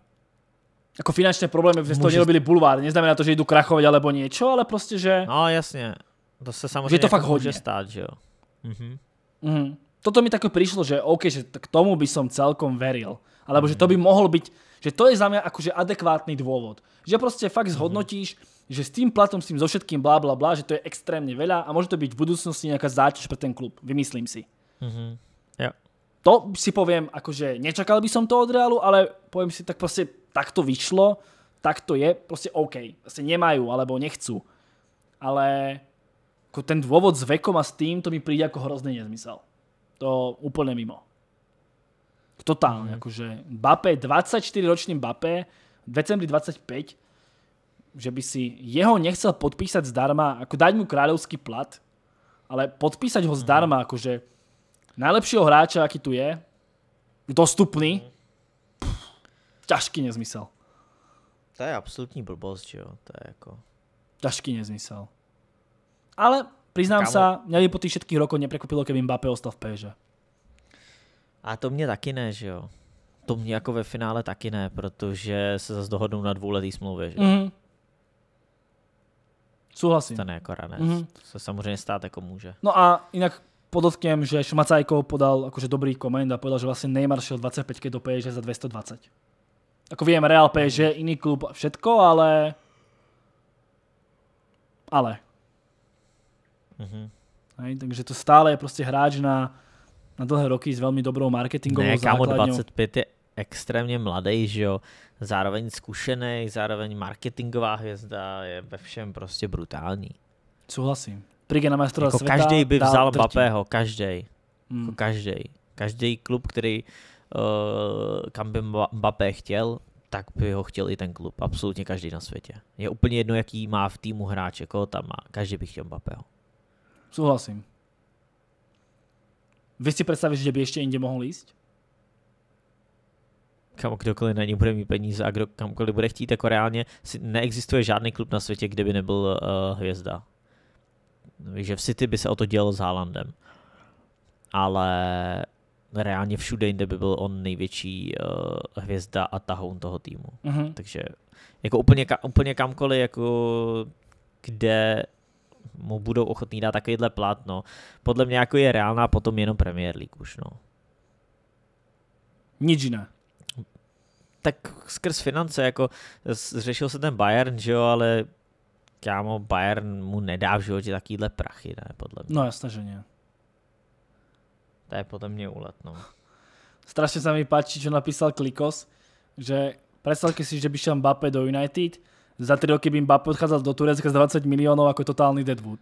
Ako finančné problémy, že to toho nerobili bulvár. Neznamená to, že idú krachovať alebo niečo, ale proste, že... No jasne. To se samozřejmě že to fakt jako hodně. stát, že jo. Mhm. Mhm. Toto mi také prišlo, že OK, že k tomu by som celkom veril. Alebo mm. že to by mohol byť, že to je za mňa akože adekvátny dôvod. Že proste fakt mhm. zhodnotíš, mm. že s tým platom, s tým so všetkým bla bla bla, že to je extrémne veľa a môže to byť v budúcnosti nejaká záťaž pre ten klub. Vymyslím si. Mm-hmm. Yeah. To si poviem, akože nečakal by som to od Realu, ale poviem si, tak proste tak to vyšlo, tak to je, prostě OK. Asi nemajú, alebo nechcú. Ale jako ten dôvod s vekom a s tým, to mi príde ako hrozný nezmysel. To úplne mimo. Totálne, mm. akože Bape, 24-ročný Bape, v decembri 25, že by si jeho nechcel podpísať zdarma, ako dať mu kráľovský plat, ale podpísať ho mhm. zdarma, akože najlepšieho hráča, aký tu je, dostupný, mhm ťažký nezmysel. To je absolutní blbost, že jo? To je jako... Ťažký nezmysel. Ale priznám Kamo... sa, mňa by po tých všetkých rokov neprekvapilo, keby Mbappé ostal v PSG. A to mě taky ne, že jo? To mě jako ve finále taky ne, protože se zase dohodnou na dvouletý smlouvě, že jo? Mm-hmm. Souhlasím. To ne jako ranec. Mm-hmm. To se samozřejmě stát jako může. No a jinak podotkem, že Šmacajko podal akože dobrý koment a povedal, že vlastně Neymar šel 25 do PSG za 220. Ako viem, Real PSG, iný klub, všetko, ale... Ale. Mm-hmm. Hej, takže to stále je prostě hráč na, na dlhé roky s velmi dobrou marketingovou ne, kámo, základňou. 25 je extrémně mladý, že jo, zároveň zkušený, zároveň marketingová hvězda, je ve všem prostě brutální. Souhlasím. Prigy na jako světa. Každý by vzal Bapého, každý. Jako každý. Hmm. Každý klub, který Eh, kam by Mbappé chtěl, tak by ho chtěl i ten klub. Absolutně každý na světě. Je úplně jedno, jaký má v týmu hráče, jako tam má. Každý by chtěl Mbappého. Souhlasím. Vy si představíš, že by ještě jinde mohl jíst? Kam kdokoliv na něj bude mít peníze a kdo, kamkoliv bude chtít, jako reálně neexistuje žádný klub na světě, kde by nebyl uh, hvězda. Víš, že v City by se o to dělalo s Haalandem. Ale reálně všude jinde by byl on největší uh, hvězda a tahoun toho týmu. Mm-hmm. Takže jako úplně, ka, úplně kamkoliv, jako kde mu budou ochotný dát takovýhle plat, no. Podle mě jako je reálná potom jenom Premier League už, no. Nic jiné. Tak skrz finance, jako zřešil se ten Bayern, že jo, ale kámo, Bayern mu nedá v životě takovýhle prachy, ne, podle mě. No jasně, že ne. To je podle mě úlet, no. Strašně se mi páči, co napísal Klikos, že predstavte si, že by šel Mbappé do United, za tři roky by Mbappé odchádzal do Turecka z 20 milionů, jako totální Deadwood.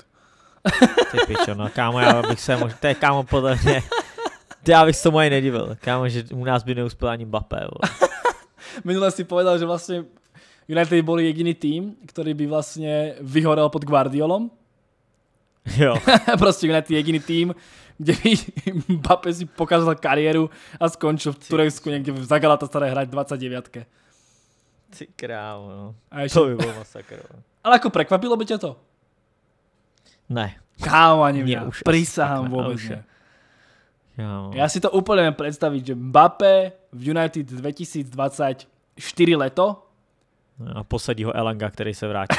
Ty pičo, no kámo, já bych se možná, to je kámo podle mě, ty já bych se tomu ani nedivil, kámo, že u nás by neuspěl ani Mbappé, Minule si povedal, že vlastně United byl jediný tým, který by vlastně vyhorel pod Guardiolom. Jo. prostě United je jediný tým, kde by Mbappé si pokazal kariéru a skončil v Turecku někde v staré hrať 29. Ty krávo, no. A ještě... To by bylo masakr. Ale jako prekvapilo by tě to? Ne. Kámo, ani mě. Už Prisahám vůbec ne. Já si to úplně nevím představit, že Mbappé v United 2024 leto. No, a posadí ho Elanga, který se vrátí.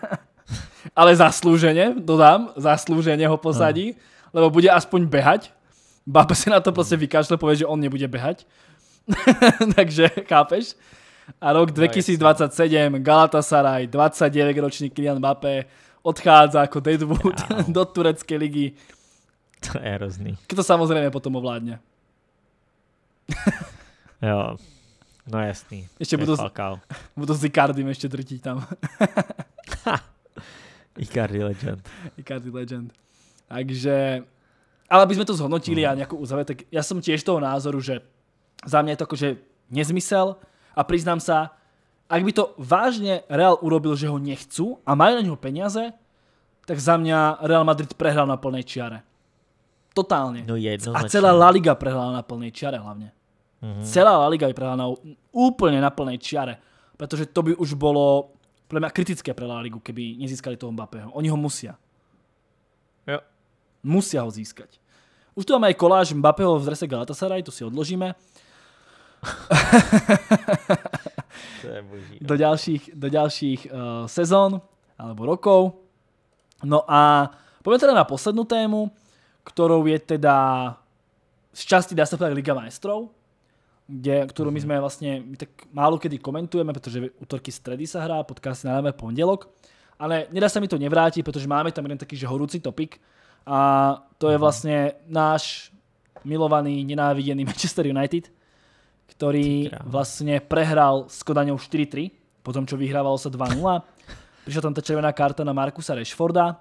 Ale zaslouženě, dodám, zaslouženě ho posadí. No lebo bude aspoň behať. Baba se na to prostě mhm. vykašle, povie, že on nebude behať. Takže, chápeš? A rok 2027, no, Galatasaray, 29-ročný Kylian Mbappé odchádza jako deadwood wow. do turecké ligy. To je hrozný. Kto samozřejmě potom ovládne. jo, no jasný. Ještě budu, falkal. budu s Icardim ještě drtit tam. Icardi legend. Icardi legend. Takže, ale aby sme to zhodnotili hmm. a nejakú uzaveli, tak ja som tiež toho názoru, že za mňa je to akože nezmysel a priznám sa, ak by to vážne Real urobil, že ho nechcú a majú na neho peniaze, tak za mňa Real Madrid prehral na plnej čiare. Totálne. No a celá La Liga prehrala na plnej čiare hlavne. Mm-hmm. Celá La Liga by prehrala na, úplne na plnej čiare. Pretože to by už bolo pre mňa kritické pre La Ligu, keby nezískali toho Mbappého. Oni ho musia. Musia ho získať. Už tu máme aj koláž Mbappého v drese Galatasaray, to si odložíme. to je boží, do ďalších, do ďalších uh, sezón alebo rokov. No a poďme teda na poslednú tému, ktorou je teda z časti dá sa povedať Liga majstrov, kde, ktorú my mhm. sme vlastne my tak málo kedy komentujeme, pretože útorky stredy sa hrá, podcast si pondelok, ale nedá sa mi to nevrátiť, pretože máme tam jeden taký že horúci topik, a to je mhm. vlastne náš milovaný, nenávidený Manchester United, ktorý vlastne prehral s Kodaňou 4-3, potom čo vyhrávalo sa 2-0. Prišla tam tá červená karta na Markusa Rashforda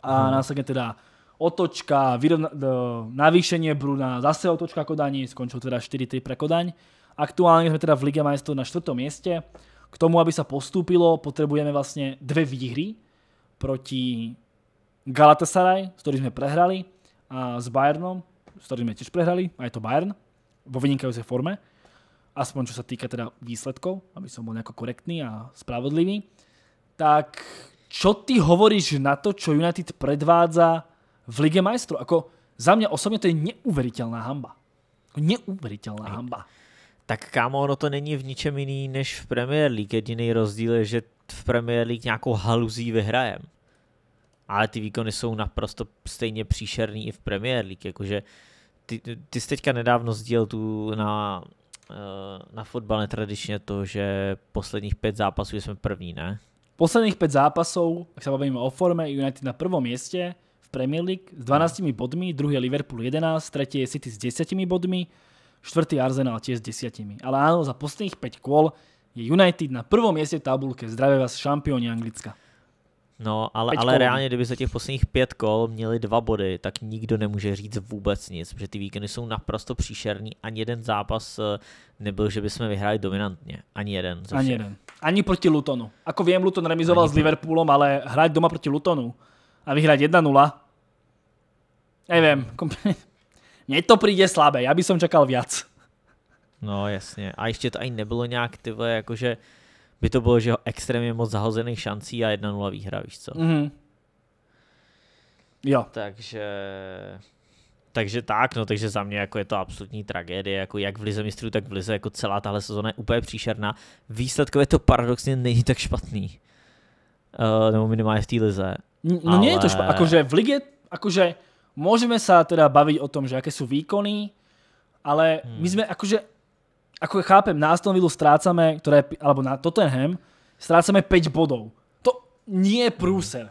a mhm. následne teda otočka, eh, navýšenie Bruna, zase otočka Kodani, skončil teda 4-3 pre Kodaň. Aktuálne sme teda v Lige majstrov na 4. mieste. K tomu, aby sa postúpilo, potrebujeme vlastne dve výhry proti Galatasaray, s ktorým sme prehrali, a s Bayernom, s ktorým sme tiež prehrali, a je to Bayern, vo vynikajúcej forme, aspoň čo sa týka teda výsledkov, aby som bol nejako korektný a spravodlivý. Tak čo ty hovoríš na to, čo United predvádza v Lige majstrov? Ako za mě osobně to je neuvěřitelná hamba. Neuvěřitelná hamba. Tak kámo, ono to není v ničem jiný než v Premier League. Jediný rozdíl je, že v Premier League nějakou haluzí vyhrajem ale ty výkony jsou naprosto stejně příšerný i v Premier League, jakože ty, ty jsi teďka nedávno sdíl tu na, eh, na fotbale tradičně to, že posledních pět zápasů jsme první, ne? Posledních pět zápasů, jak se bavíme o forme, United na prvom místě v Premier League s 12 bodmi, druhý je Liverpool 11, třetí je City s 10 bodmi, čtvrtý Arsenal tiež s 10. Ale ano, za posledních pět kol je United na prvom místě v tabulke. Zdravia vás šampioni Anglicka. No, ale, ale reálně, kdyby za těch posledních pět kol měli dva body, tak nikdo nemůže říct vůbec nic, protože ty víkendy jsou naprosto příšerný. Ani jeden zápas eh, nebyl, že bychom vyhráli dominantně. Ani jeden. Ani Ani jeden. Ani proti Lutonu. Ako vím, Luton remizoval Ani s Liverpoolom, ale hrát doma proti Lutonu a vyhrát 1-0, nevím, mně to přijde slabé, já bych som čakal viac. No jasně, a ještě to ani nebylo nějak tyhle, jakože uh, by to bylo, že extrémně moc zahozených šancí a 1-0 výhra, víš co? Mm-hmm. Jo. Takže... Takže tak, no, takže za mě jako je to absolutní tragédie, jako jak v Lize mistrů, tak v Lize, jako celá tahle sezóna je úplně příšerná. Výsledkově to paradoxně není tak špatný. Uh, nebo minimálně v té Lize. No ale... není to špatné, akože v lige, akože můžeme se teda bavit o tom, že jaké jsou výkony, ale hmm. my jsme, akože ako chápem, na Aston Villa strácame, ktoré, alebo na Tottenham, strácame 5 bodov. To nie je prúser.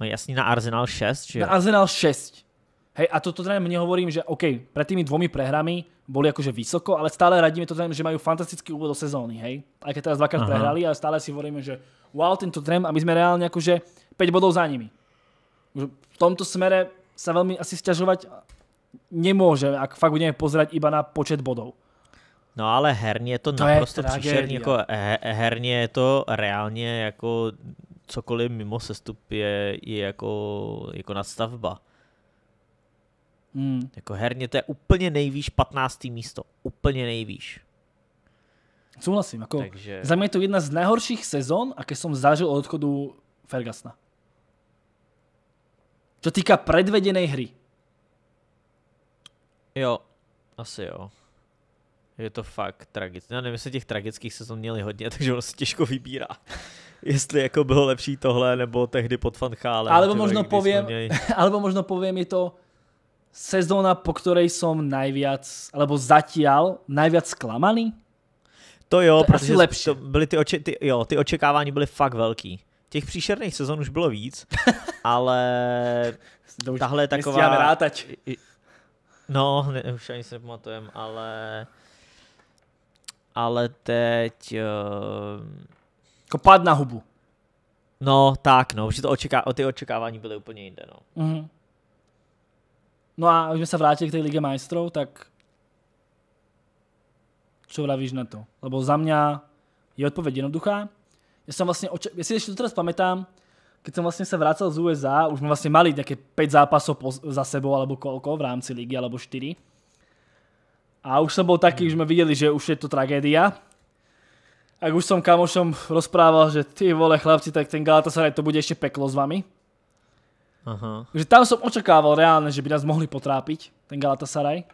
No jasný, na Arsenal 6, či Na Arsenal 6. Hej, a to Tottenham nehovorím, že OK, pred tými dvomi prehrami boli akože vysoko, ale stále radíme Tottenham, že majú fantastický úvod do sezóny, hej. Aj keď teraz dvakrát prehrali, ale stále si hovoríme, že wow, ten Tottenham, a my sme reálne akože 5 bodov za nimi. V tomto smere sa veľmi asi stiažovať nemôže, ak fakt budeme pozerať iba na počet bodov. No ale herně je to, to naprosto příšerný, jako herně je to reálně jako cokoliv mimo sestup je, je jako, jako nadstavba. Hmm. Jako herně to je úplně nejvýš 15. místo. Úplně nejvýš. Souhlasím. Jako, Takže... Za mě je to jedna z nejhorších sezon, aké jsem zažil od odchodu Fergusona. To týká predvedené hry. Jo, asi jo. Je to fakt tragické. Já no, nevím, jestli těch tragických sezon měli hodně, takže ono se těžko vybírá. Jestli jako bylo lepší tohle, nebo tehdy pod fanchálem. Alebo možno poviem, měli... alebo možno poviem je to sezóna, po které som najviac, alebo zatiaľ najviac zklamaný. To jo, to protože lepší. to byly ty, oče- ty, jo, ty očekávání byly fakt velký. Těch příšerných sezon už bylo víc, ale tahle je taková... rátač. No, ne, už ani se nepamatujem, ale ale teď... Uh... Eh, Kopad jako na hubu. No, tak no, že to očeká... o ty očekávání byly úplně jinde, no. Mm-hmm. No a když se vrátili k té Lige majstrov, tak co vravíš na to? Lebo za mě je odpověď jednoduchá. Já jsem vlastně, oče... jestli ještě to teraz pamätám, keď jsem vlastně se vracel z USA, už jsme vlastně mali nějaké 5 zápasů za sebou, alebo kolko v rámci ligy, alebo 4 a už som bol taký, hmm. že sme videli, že už je to tragédia. Ak už som kamošom rozprával, že ty vole chlapci, tak ten Galatasaray to bude ešte peklo s vami. Takže Že tam som očakával reálne, že by nás mohli potrápiť, ten Galatasaray.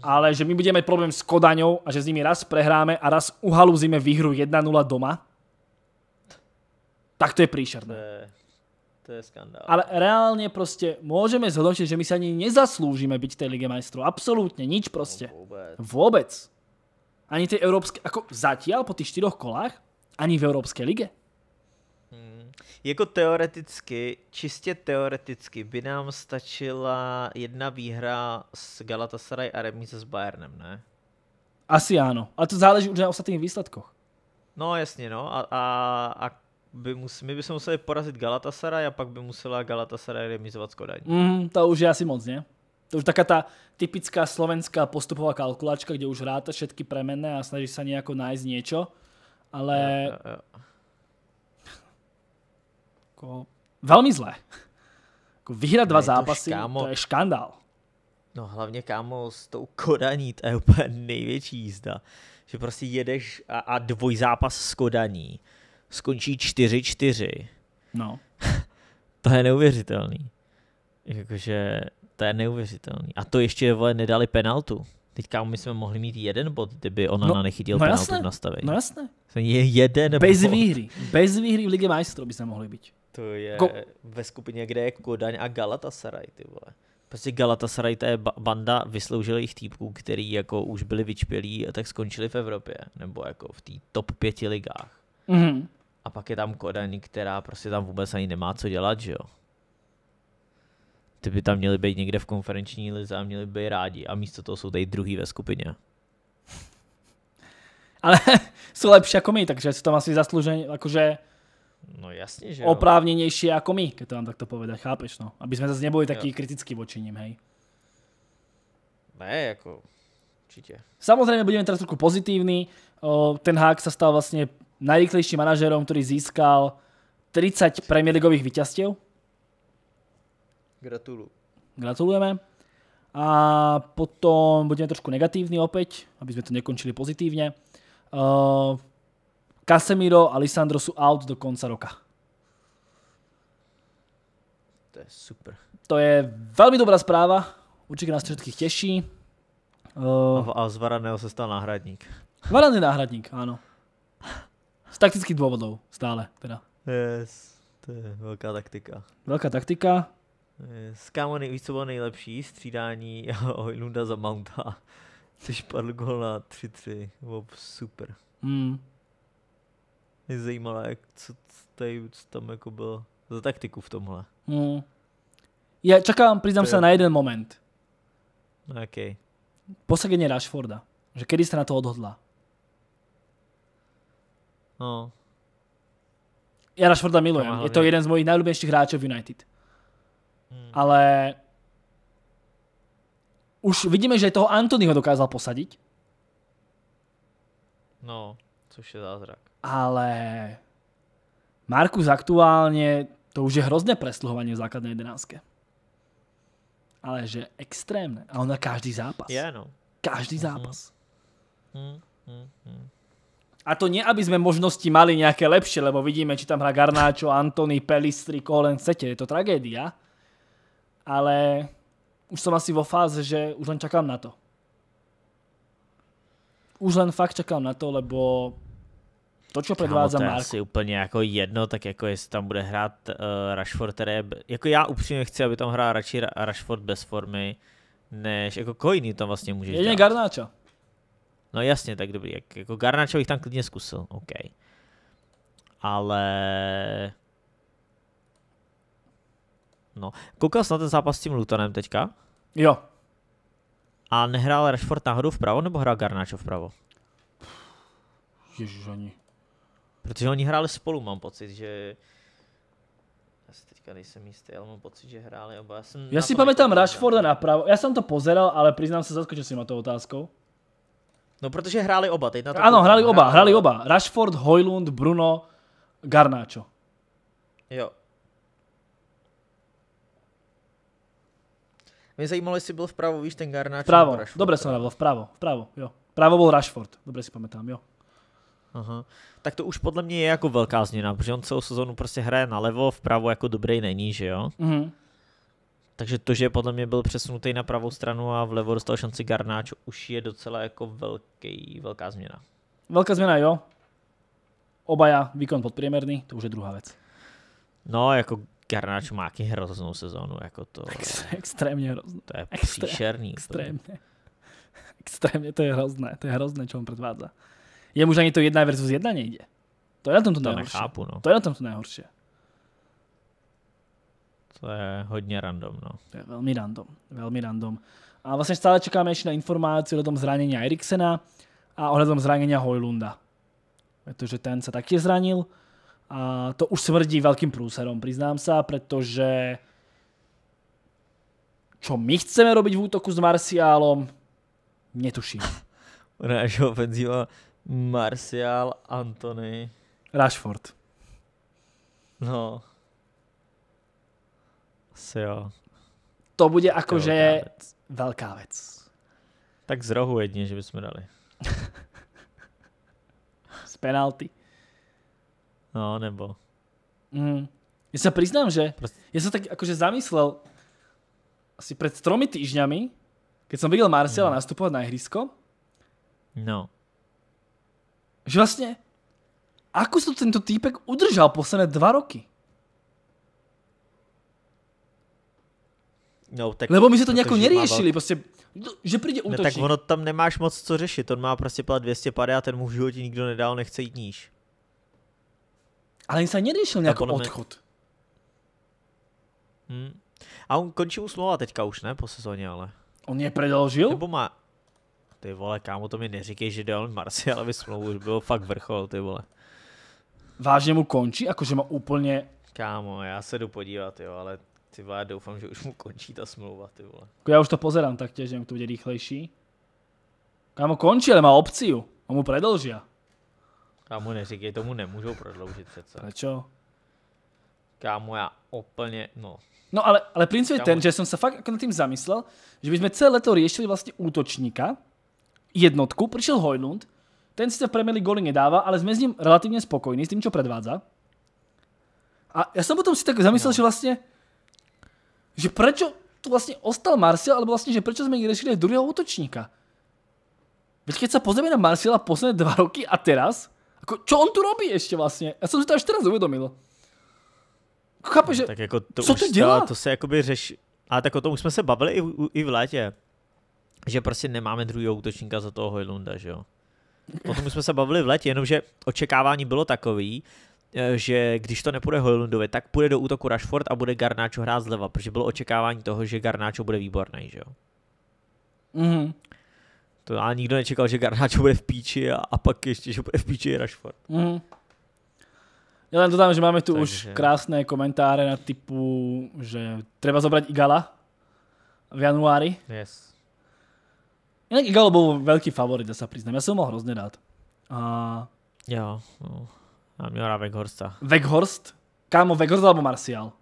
Ale že my budeme mať problém s Kodaňou a že s nimi raz prehráme a raz uhalúzime výhru 1-0 doma. Tak to je príšerné. To je skandál. Ale reálne proste môžeme zhodnotiť, že my sa ani nezaslúžime byť v tej Lige majstrov. Absolútne, nič proste. No, vôbec. vôbec. Ani tej európskej, ako zatiaľ po tých štyroch kolách, ani v Európskej lige. Hmm. Jako teoreticky, čistě teoreticky by nám stačila jedna výhra s Galatasaray a remíze s Bayernem, ne? Asi ano. A to záleží už na ostatných výsledkoch. No jasně, no. A, a, a by mus, my bychom museli porazit Galatasaray a pak by musela Galatasaray remizovat s Kodaň. Mm, to už je asi moc, ne? To už taká ta typická slovenská postupová kalkulačka, kde už ráta všetky premenné a snaží se nějako nájsť něco, ale... Ja, ja, ja. Velmi zlé. Vyhrat dva zápasy, škámo... to je škandál. No hlavně, kámo, s tou Kodaní, to je úplně největší jízda. Že prostě jedeš a, a dvojzápas s Kodaní skončí 4-4. No. to je neuvěřitelný. Jakože to je neuvěřitelný. A to ještě vole, nedali penaltu. Teďka my jsme mohli mít jeden bod, kdyby ona no, nechytil no penaltu v nastavení. No jasné. Je jeden Bez bod. výhry. Bez výhry v Ligi Majstrů by se mohli být. To je Go. ve skupině, kde je Kodaň a Galatasaray, ty vole. Prostě Galatasaray to je banda vysloužilých týpků, který jako už byli vyčpělí a tak skončili v Evropě. Nebo jako v té top pěti ligách. Mm-hmm. A pak je tam Kodaň, která prostě tam vůbec ani nemá co dělat, že jo. Ty by tam měli být někde v konferenční lize a měli by rádi. A místo toho jsou tady druhý ve skupině. Ale jsou lepší jako my, takže jsou tam asi zaslužení, jakože No jasně, že oprávněnější jako my, když to mám takto povede, chápeš, no. Aby jsme zase nebyli taky kritický voči ním, hej. Ne, jako určitě. Samozrejme budeme teraz trochu pozitívni. Ten hák sa stal vlastne najrychlejším manažerom, ktorý získal 30 Premier Leagueových vyťastiev. Gratulu. Gratulujeme. A potom budeme trošku negatívni opäť, aby sme to nekončili pozitívne. Uh, Casemiro a Lisandro sú out do konca roka. To je super. To je veľmi dobrá správa. Určite nás všetkých teší. Uh, no, a z Varaného sa stal náhradník. Varaný náhradník, áno. Z taktických dôvodov stále teda. Yes, to je velká taktika. Velká taktika. Yes, kámo, víš, co bylo nejlepší? Střídání Hojlunda za Mounta. Což padl gol na 3-3. Bylo super. Mm. Mě zajímalo, jak, co, tady, co tam jako bylo za taktiku v tomhle. Mm. Já čekám, přiznám se na jeden moment. No, okay. Posadenie Rashforda. Že kedy jste na to odhodla. No. Ja Rashforda milujem. Je to jeden z mojich najľúbenejších hráčov United. Hmm. Ale už vidíme, že toho Antonyho dokázal posadit. No, což je zázrak. Ale Markus aktuálne to už je hrozné presluhovanie v základné jedenáctke. Ale že extrémne. A on na každý zápas. yeah, no. Každý mhm. zápas. Mm, -hmm. mm, -hmm. A to nie, aby sme možnosti mali nejaké lepšie, lebo vidíme, či tam hrá Garnáčo, Antony, Pelistri, koho len chcete. Je to tragédia. Ale už som asi vo fáze, že už len čakám na to. Už len fakt čakám na to, lebo to, co predvádza Marko. To je asi úplně jako jedno, tak jako jestli tam bude hrát uh, Rashford, ktoré... je, jako já upřímně chci, aby tam hrá radši Rashford bez formy, než Ako koho jiný tam vlastně dať? Jedině Garnáča. No jasně, tak dobrý. Jak, jako Garnačo bych tam klidně zkusil, OK. Ale... No, koukal jsi na ten zápas s tím Lutonem teďka? Jo. A nehrál Rashford náhodou vpravo, nebo hrál Garnáčo vpravo? Ježiš, ani. Protože oni hráli spolu, mám pocit, že... Já si teďka nejsem jistý, ale mám pocit, že hráli oba. Já, jsem já si pamatám Rashforda napravo, já jsem to pozeral, ale přiznám se zaskočil jsem na to otázkou. No, protože hráli oba. Teď na to ano, hráli oba, hráli oba. Rashford, Hojlund, Bruno, Garnacho. Jo. Mě zajímalo, jestli byl vpravo, víš, ten Garnacho. Vpravo, dobře jsem hrál, vpravo, vpravo, jo. Vpravo byl Rashford, dobře si pamatám, jo. Aha. Tak to už podle mě je jako velká změna, protože on celou sezonu prostě hraje na levo, vpravo jako dobrý není, že jo? Mhm. Takže to, že podle mě byl přesunutý na pravou stranu a vlevo dostal šanci Garnáč, už je docela jako velký, velká změna. Velká změna, jo. Obaja výkon podprůměrný, to už je druhá věc. No, jako Garnáč má taky hroznou sezónu, jako to... Extrémně hroznou. To je příšerný. Extrémně. To je. Extrémně, to je hrozné, to je hrozné, čo on předvádza. Je možná ani to jedna versus jedna nejde. To je na tom to, to nejhorší. Nechápu, no. To je na tom to nejhorší. To je hodně random, no. To je velmi random, velmi random. A vlastně stále čekáme ještě na informaci o tom zranění Eriksena a tom zranění Hojlunda. Protože ten se taky zranil a to už smrdí velkým průserom, přiznám se, protože čo my chceme robiť v útoku s Marciálom, netuším. Náš ofenzíva Marciál, Antony. Rashford. No, asi jo. To bude akože velká věc. Tak z rohu jedině, že bychom dali. z penalty. No, nebo. Mm. Já se přiznám, že Prost... já jsem tak jakože zamyslel asi před tromi týždňami, když jsem viděl Marcela no. nastupovat na ihrisko. No. Že vlastně ako se tento týpek udržal posledné dva roky? No, tak Lebo my se to nějak neriešili, mal... prostě, no, že přijde no, útočník. Ne, tak ono tam nemáš moc co řešit, on má prostě plat 200 pade a ten mu v životě nikdo nedal, nechce jít níž. Ale se neriešil nějaký odchod. Ne... Hmm. A on končí u smlouva teďka už, ne, po sezóně, ale. On je predolžil? Nebo má... Ty vole, kámo, to mi neříkej, že ale by smlouvu už bylo fakt vrchol, ty vole. Vážně mu končí? Jakože má úplně... Kámo, já se jdu podívat, jo, ale ty vole, doufám, že už mu končí ta smlouva, ty vole. Jako já už to pozerám taktiež, že to bude rýchlejší. Kámo, končí, ale má opciu. a mu predlží. Kámo, neříkej, tomu nemůžou prodloužit přece. Prečo? Kámo, já úplně, no. No ale, ale princip je ten, že jsem se fakt jako nad tím zamyslel, že bychom celé leto riešili vlastně útočníka, jednotku, přišel Hojlund, ten si v Premier League goly nedává, ale jsme s ním relativně spokojní, s tím, co predvádza. A já jsem potom si tak zamyslel, no. že vlastně že prečo tu vlastne ostal Marcel, alebo vlastne, že prečo sme neriešili aj druhého útočníka? Veď keď sa pozrieme na Marcela posledné dva roky a teraz, ako, čo on tu robí ešte vlastne? Ja som si to až teraz uvedomil. Jako, chápeš, že... tak jako to co už to dělá? To, to se jakoby řeš... A tak o tom už jsme se bavili i, i v létě. Že prostě nemáme druhého útočníka za toho Hojlunda, že jo? O tom už jsme se bavili v létě, jenomže očekávání bylo takový, Eh, že když to nepůjde Hojlundovi, tak půjde do útoku Rashford a bude Garnáčo hrát zleva, protože bylo očekávání toho, že Garnáčo bude výborný, že jo? Mm-hmm. To ale nikdo nečekal, že Garnáčo bude v píči a, a pak ještě, že bude v píči i Rashford. Mm-hmm. Já tam, dodám, že máme tu Takže... už krásné komentáře na typu, že treba zobrať Igala v januári. Yes. Jinak Igalo byl velký favorit, já se přiznám. Já jsem ho hrozně dát. A... Jo. No. A měl rád Weghorsta. Weghorst? Kámo, Weghorst alebo Marcial?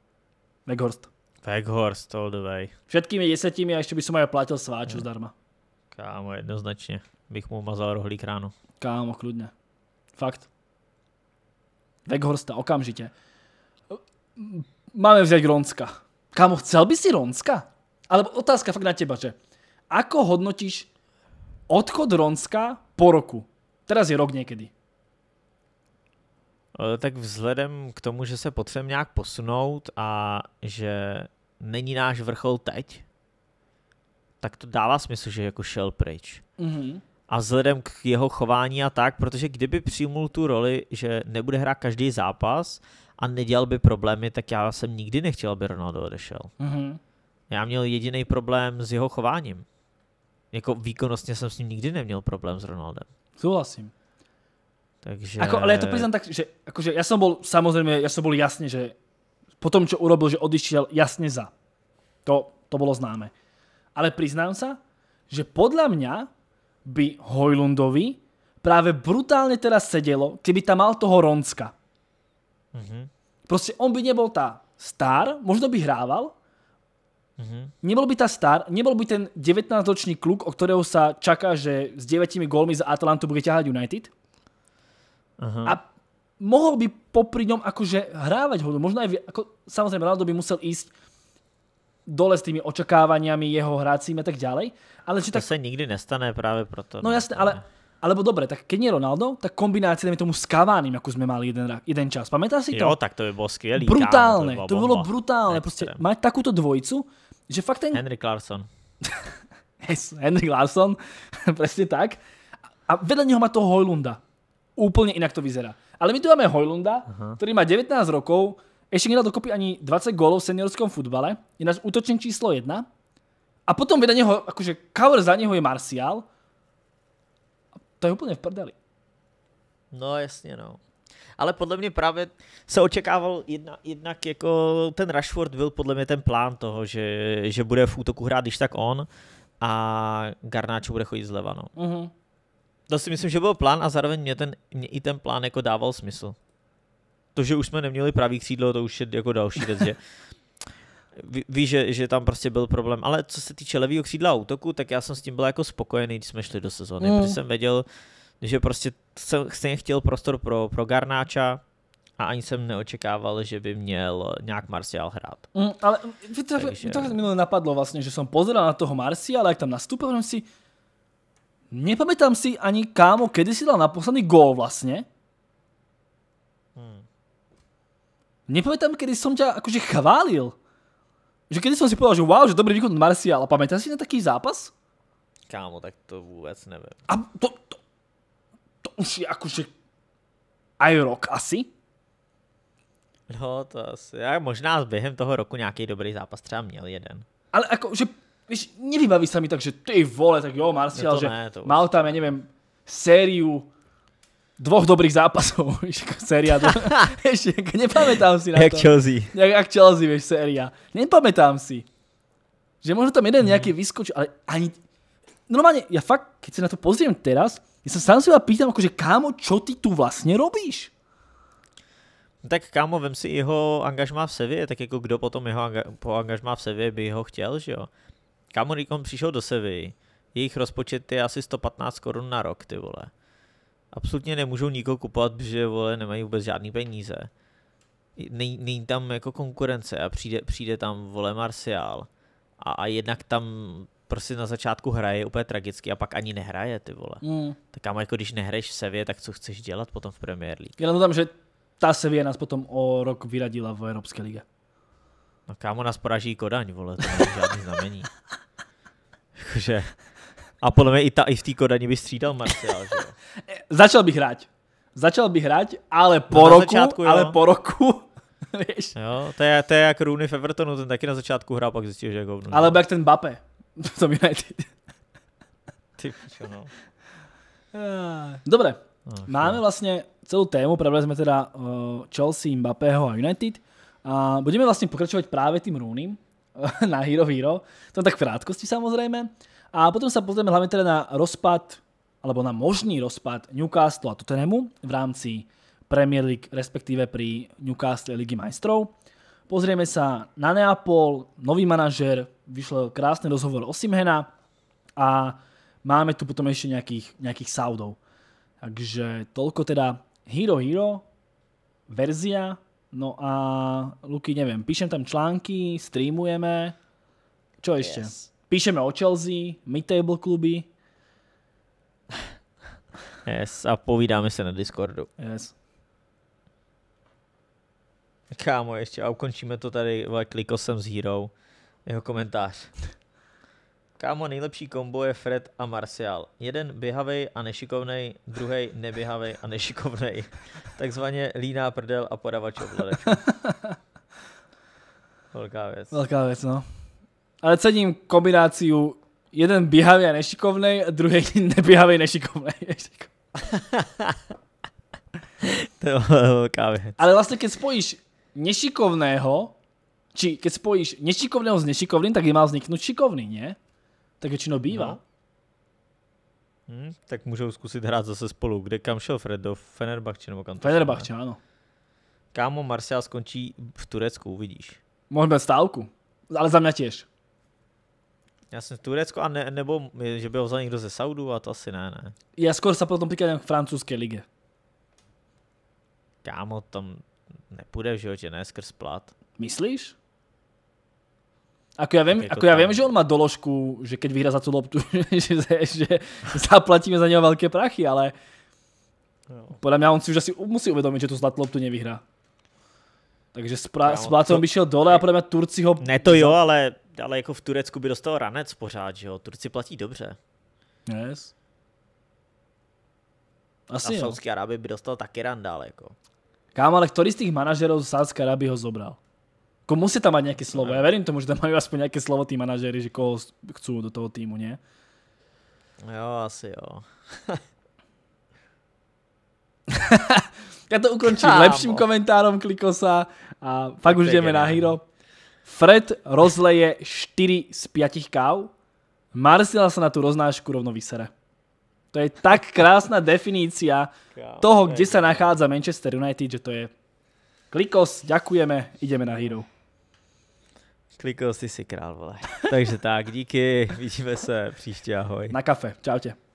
Weghorst. Weghorst, all the way. Všetkými desetimi a ešte by som aj platil sváču no. zdarma. Kámo, jednoznačne. Bych mu mazal rohlík ráno. Kámo, kľudne. Fakt. Weghorsta, okamžite. Máme vziať Ronska. Kámo, chcel by si Ronska? Ale otázka fakt na teba, že ako hodnotíš odchod Ronska po roku? Teraz je rok niekedy. Eh, tak vzhledem k tomu, že se potřebujeme nějak posunout a že není náš vrchol teď, tak to dává smysl, že jako šel pryč. Mm-hmm. A vzhledem k jeho chování a tak, protože kdyby přijmul tu roli, že nebude hrát každý zápas a nedělal by problémy, tak já jsem nikdy nechtěl, aby Ronaldo odešel. Mm-hmm. Já měl jediný problém s jeho chováním. Jako výkonnostně jsem s ním nikdy neměl problém s Ronaldem. Souhlasím. Takže... Ako, ale ja to priznám tak, že akože ja som bol, samozrejme, ja som bol jasne, že po tom, čo urobil, že odišiel, jasne za. To, to bolo známe. Ale priznám sa, že podľa mňa by Hojlundovi práve brutálne teraz sedelo, keby tam mal toho Ronska. Mm-hmm. Proste on by nebol tá star, možno by hrával, Mm-hmm. Nebol by tá star, nebol by ten 19-ročný kluk, o ktorého sa čaká, že s 9 gólmi za Atalantu bude ťahať United. Aha. A mohol by popri ňom akože hrávať hudbu. Možno aj, ako, samozrejme, Ronaldo by musel ísť dole s tými očakávaniami, jeho hracím a tak ďalej. Ale či tak... To se nikdy nestane právě proto. No, no. jasne, ale Alebo dobre, tak keď nie Ronaldo, tak kombinácia dajme tomu s Kavánim, ako sme mali jeden, jeden čas. Pamätáš si to? Jo, tak to by bolo skvělý. Brutálne, kámo, to, by to by bolo brutálne. Proste mať takúto dvojicu, že fakt ten... Henry Clarkson. yes, Henry Clarkson, presne tak. A vedľa neho má toho Hojlunda. Úplne inak to vyzerá. Ale my tu máme Hojlunda, Aha. ktorý má 19 rokov, ešte nedal dokopy ani 20 gólov v seniorskom futbale, je náš útočník číslo 1. A potom vedľa neho, akože cover za neho je Marcial. To je úplne v prdeli. No jasně, no. Ale podle mě právě se očekával jedna, jednak jako ten Rashford byl podle mě ten plán toho, že, že bude v útoku hrát když tak on a Garnáčo bude chodit zleva, no. Uh-huh to si myslím, že byl plán a zároveň mě, ten, mě i ten plán jako dával smysl. To, že už jsme neměli pravý křídlo, to už je jako další věc, že Ví, že, že tam prostě byl problém. Ale co se týče levého křídla útoku, tak já jsem s tím byl jako spokojený, když jsme šli do sezóny, mm. protože jsem věděl, že prostě jsem stejně chtěl prostor pro, pro Garnáča a ani jsem neočekával, že by měl nějak Marcial hrát. Mm, ale hm, to, Takže... to, mi napadlo vlastně, že jsem pozeral na toho ale jak tam nastupoval, si, Nepamätám si ani, kámo, kedy si dal naposledný gól vlastne. Hmm. Nepamätám, kedy som ťa akože chválil. Že kedy som si povedal, že wow, že dobrý výkon Marcia, ale pamätáš si na taký zápas? Kámo, tak to vôbec neviem. A to, to, to už je akože aj rok asi? No, to asi. Já možná během toho roku nějaký dobrý zápas třeba měl jeden. Ale že Víš, nevybaví sa mi tak, že ty vole, tak jo, Marcial, že mal tam, ja neviem, sériu dvoch dobrých zápasov, jako jako víš, séria. Do... Ešte, nepamätám si na to. Jak Chelsea. Jak, Chelsea, vieš, séria. Nepamätám si. Že možno tam jeden mhm. nejaký vyskočil, ale ani... Normálne, ja fakt, keď sa na to pozriem teraz, ja sa sám seba pýtam, akože kámo, čo ty tu vlastne robíš? Tak kámo, vem si jeho angažmá v Sevě, tak jako kdo potom jeho anga- po angažmá v Sevě by ho chtěl, že jo? Kámo, on přišel do Sevy, jejich rozpočet je asi 115 korun na rok, ty vole. Absolutně nemůžou nikoho kupovat, protože vole nemají vůbec žádný peníze. Není, není tam jako konkurence a přijde, přijde tam vole Marcial. A, a jednak tam prostě na začátku hraje úplně tragicky a pak ani nehraje ty vole. Mm. Tak kámo, jako když nehraješ v Sevě, tak co chceš dělat potom v Premier League? Já to tam, že ta Sevě nás potom o rok vyradila v Evropské lize. No kámo, nás poraží Kodaň, vole, to není žádný znamení. jakože... A podle mě i, ta, i v té Kodani by střídal Marcial, že? Začal bych hrát. Začal bych hrát, ale po no roku, začátku, ale po roku, víš. Jo, to je, to je jak Rooney v Evertonu, ten taky na začátku hrál, pak zjistil, že je govnu. Ale jak no. ten Bape, to United. Ty čo, no. Eh, Dobre, no, Ach, máme no. vlastně celou tému, pravda jsme teda uh, Chelsea, Mbappého a United. A budeme vlastně pokračovat právě tým Rooneym, na Hero Hero, to tak v krátkosti samozrejme. A potom sa pozrieme hlavne teda na rozpad, alebo na možný rozpad Newcastle a Tottenhamu v rámci Premier League, respektíve pri Newcastle Ligy majstrov. Pozrieme sa na Neapol, nový manažer, vyšlo krásny rozhovor o Simhena a máme tu potom ešte nejakých, nejakých Saudov. Takže toľko teda Hero Hero, verzia No a Luky, neviem, píšem tam články, streamujeme. Čo yes. ešte? Píšeme o Chelsea, mid-table kluby. Yes, a povídáme se na Discordu. Yes. Kámo, ještě a ukončíme to tady klikosem s Hero. Jeho komentář. Kámo, nejlepší kombo je Fred a Martial. Jeden běhavej a nešikovnej, druhý neběhavej a nešikovnej. Takzvaně líná prdel a podavač obladečku. Velká věc. Velká věc, no. Ale cením kombinaci jeden běhavý a nešikovnej druhý druhý neběhavý nešikovnej. to je velká věc. Ale vlastně, když spojíš nešikovného, či když spojíš nešikovného s nešikovným, tak je má vzniknout šikovný, ne? Tak většinou bývá. No. Hmm, tak můžou zkusit hrát zase spolu. Kde kam šel Fred? Do Fenerbahče nebo kam to Fenerbahče, ano. Kámo, Marcial skončí v Turecku, uvidíš. Možná stálku, ale za mě těž. Já jsem v Turecku, a ne, nebo že by ho vzal někdo ze Saudu, a to asi ne, ne. Já skoro se potom píkám k francouzské lige. Kámo, tam nepůjde v životě, ne, skrz plat. Myslíš? Ako ja viem, ako ja viem že on má doložku, že keď vyhrá za tú loptu, že, že zaplatíme za neho veľké prachy, ale podľa mňa on si už asi musí uvedomiť, že tú zlatú loptu nevyhrá. Takže s, pra- by šel dole a podle mě Turci ho... Ne to jo, ale, ale jako v Turecku by dostal ranec pořád, že jo? Turci platí dobře. Yes. Asi a v Saudské by dostal taky randál, jako. Kámo, ale který z těch manažerů z Saudské Arábii ho zobral? Ako musí tam mať nejaké slovo. Ja verím tomu, že tam majú aspoň nejaké slovo tí manažéri, že koho chcú do toho týmu, nie? Jo, asi jo. Já to ukončím Kámo. lepším komentárom Klikosa a pak už jdeme na Hero. Fred rozleje 4 z 5 káv. Marcela se na tu roznášku rovno vysere. To je tak krásná definícia toho, kde se nachádza Manchester United, že to je Klikos, ďakujeme, ideme na Hero. Klikl jsi si král, vole. Takže tak, díky, vidíme se příště, ahoj. Na kafe, čau tě.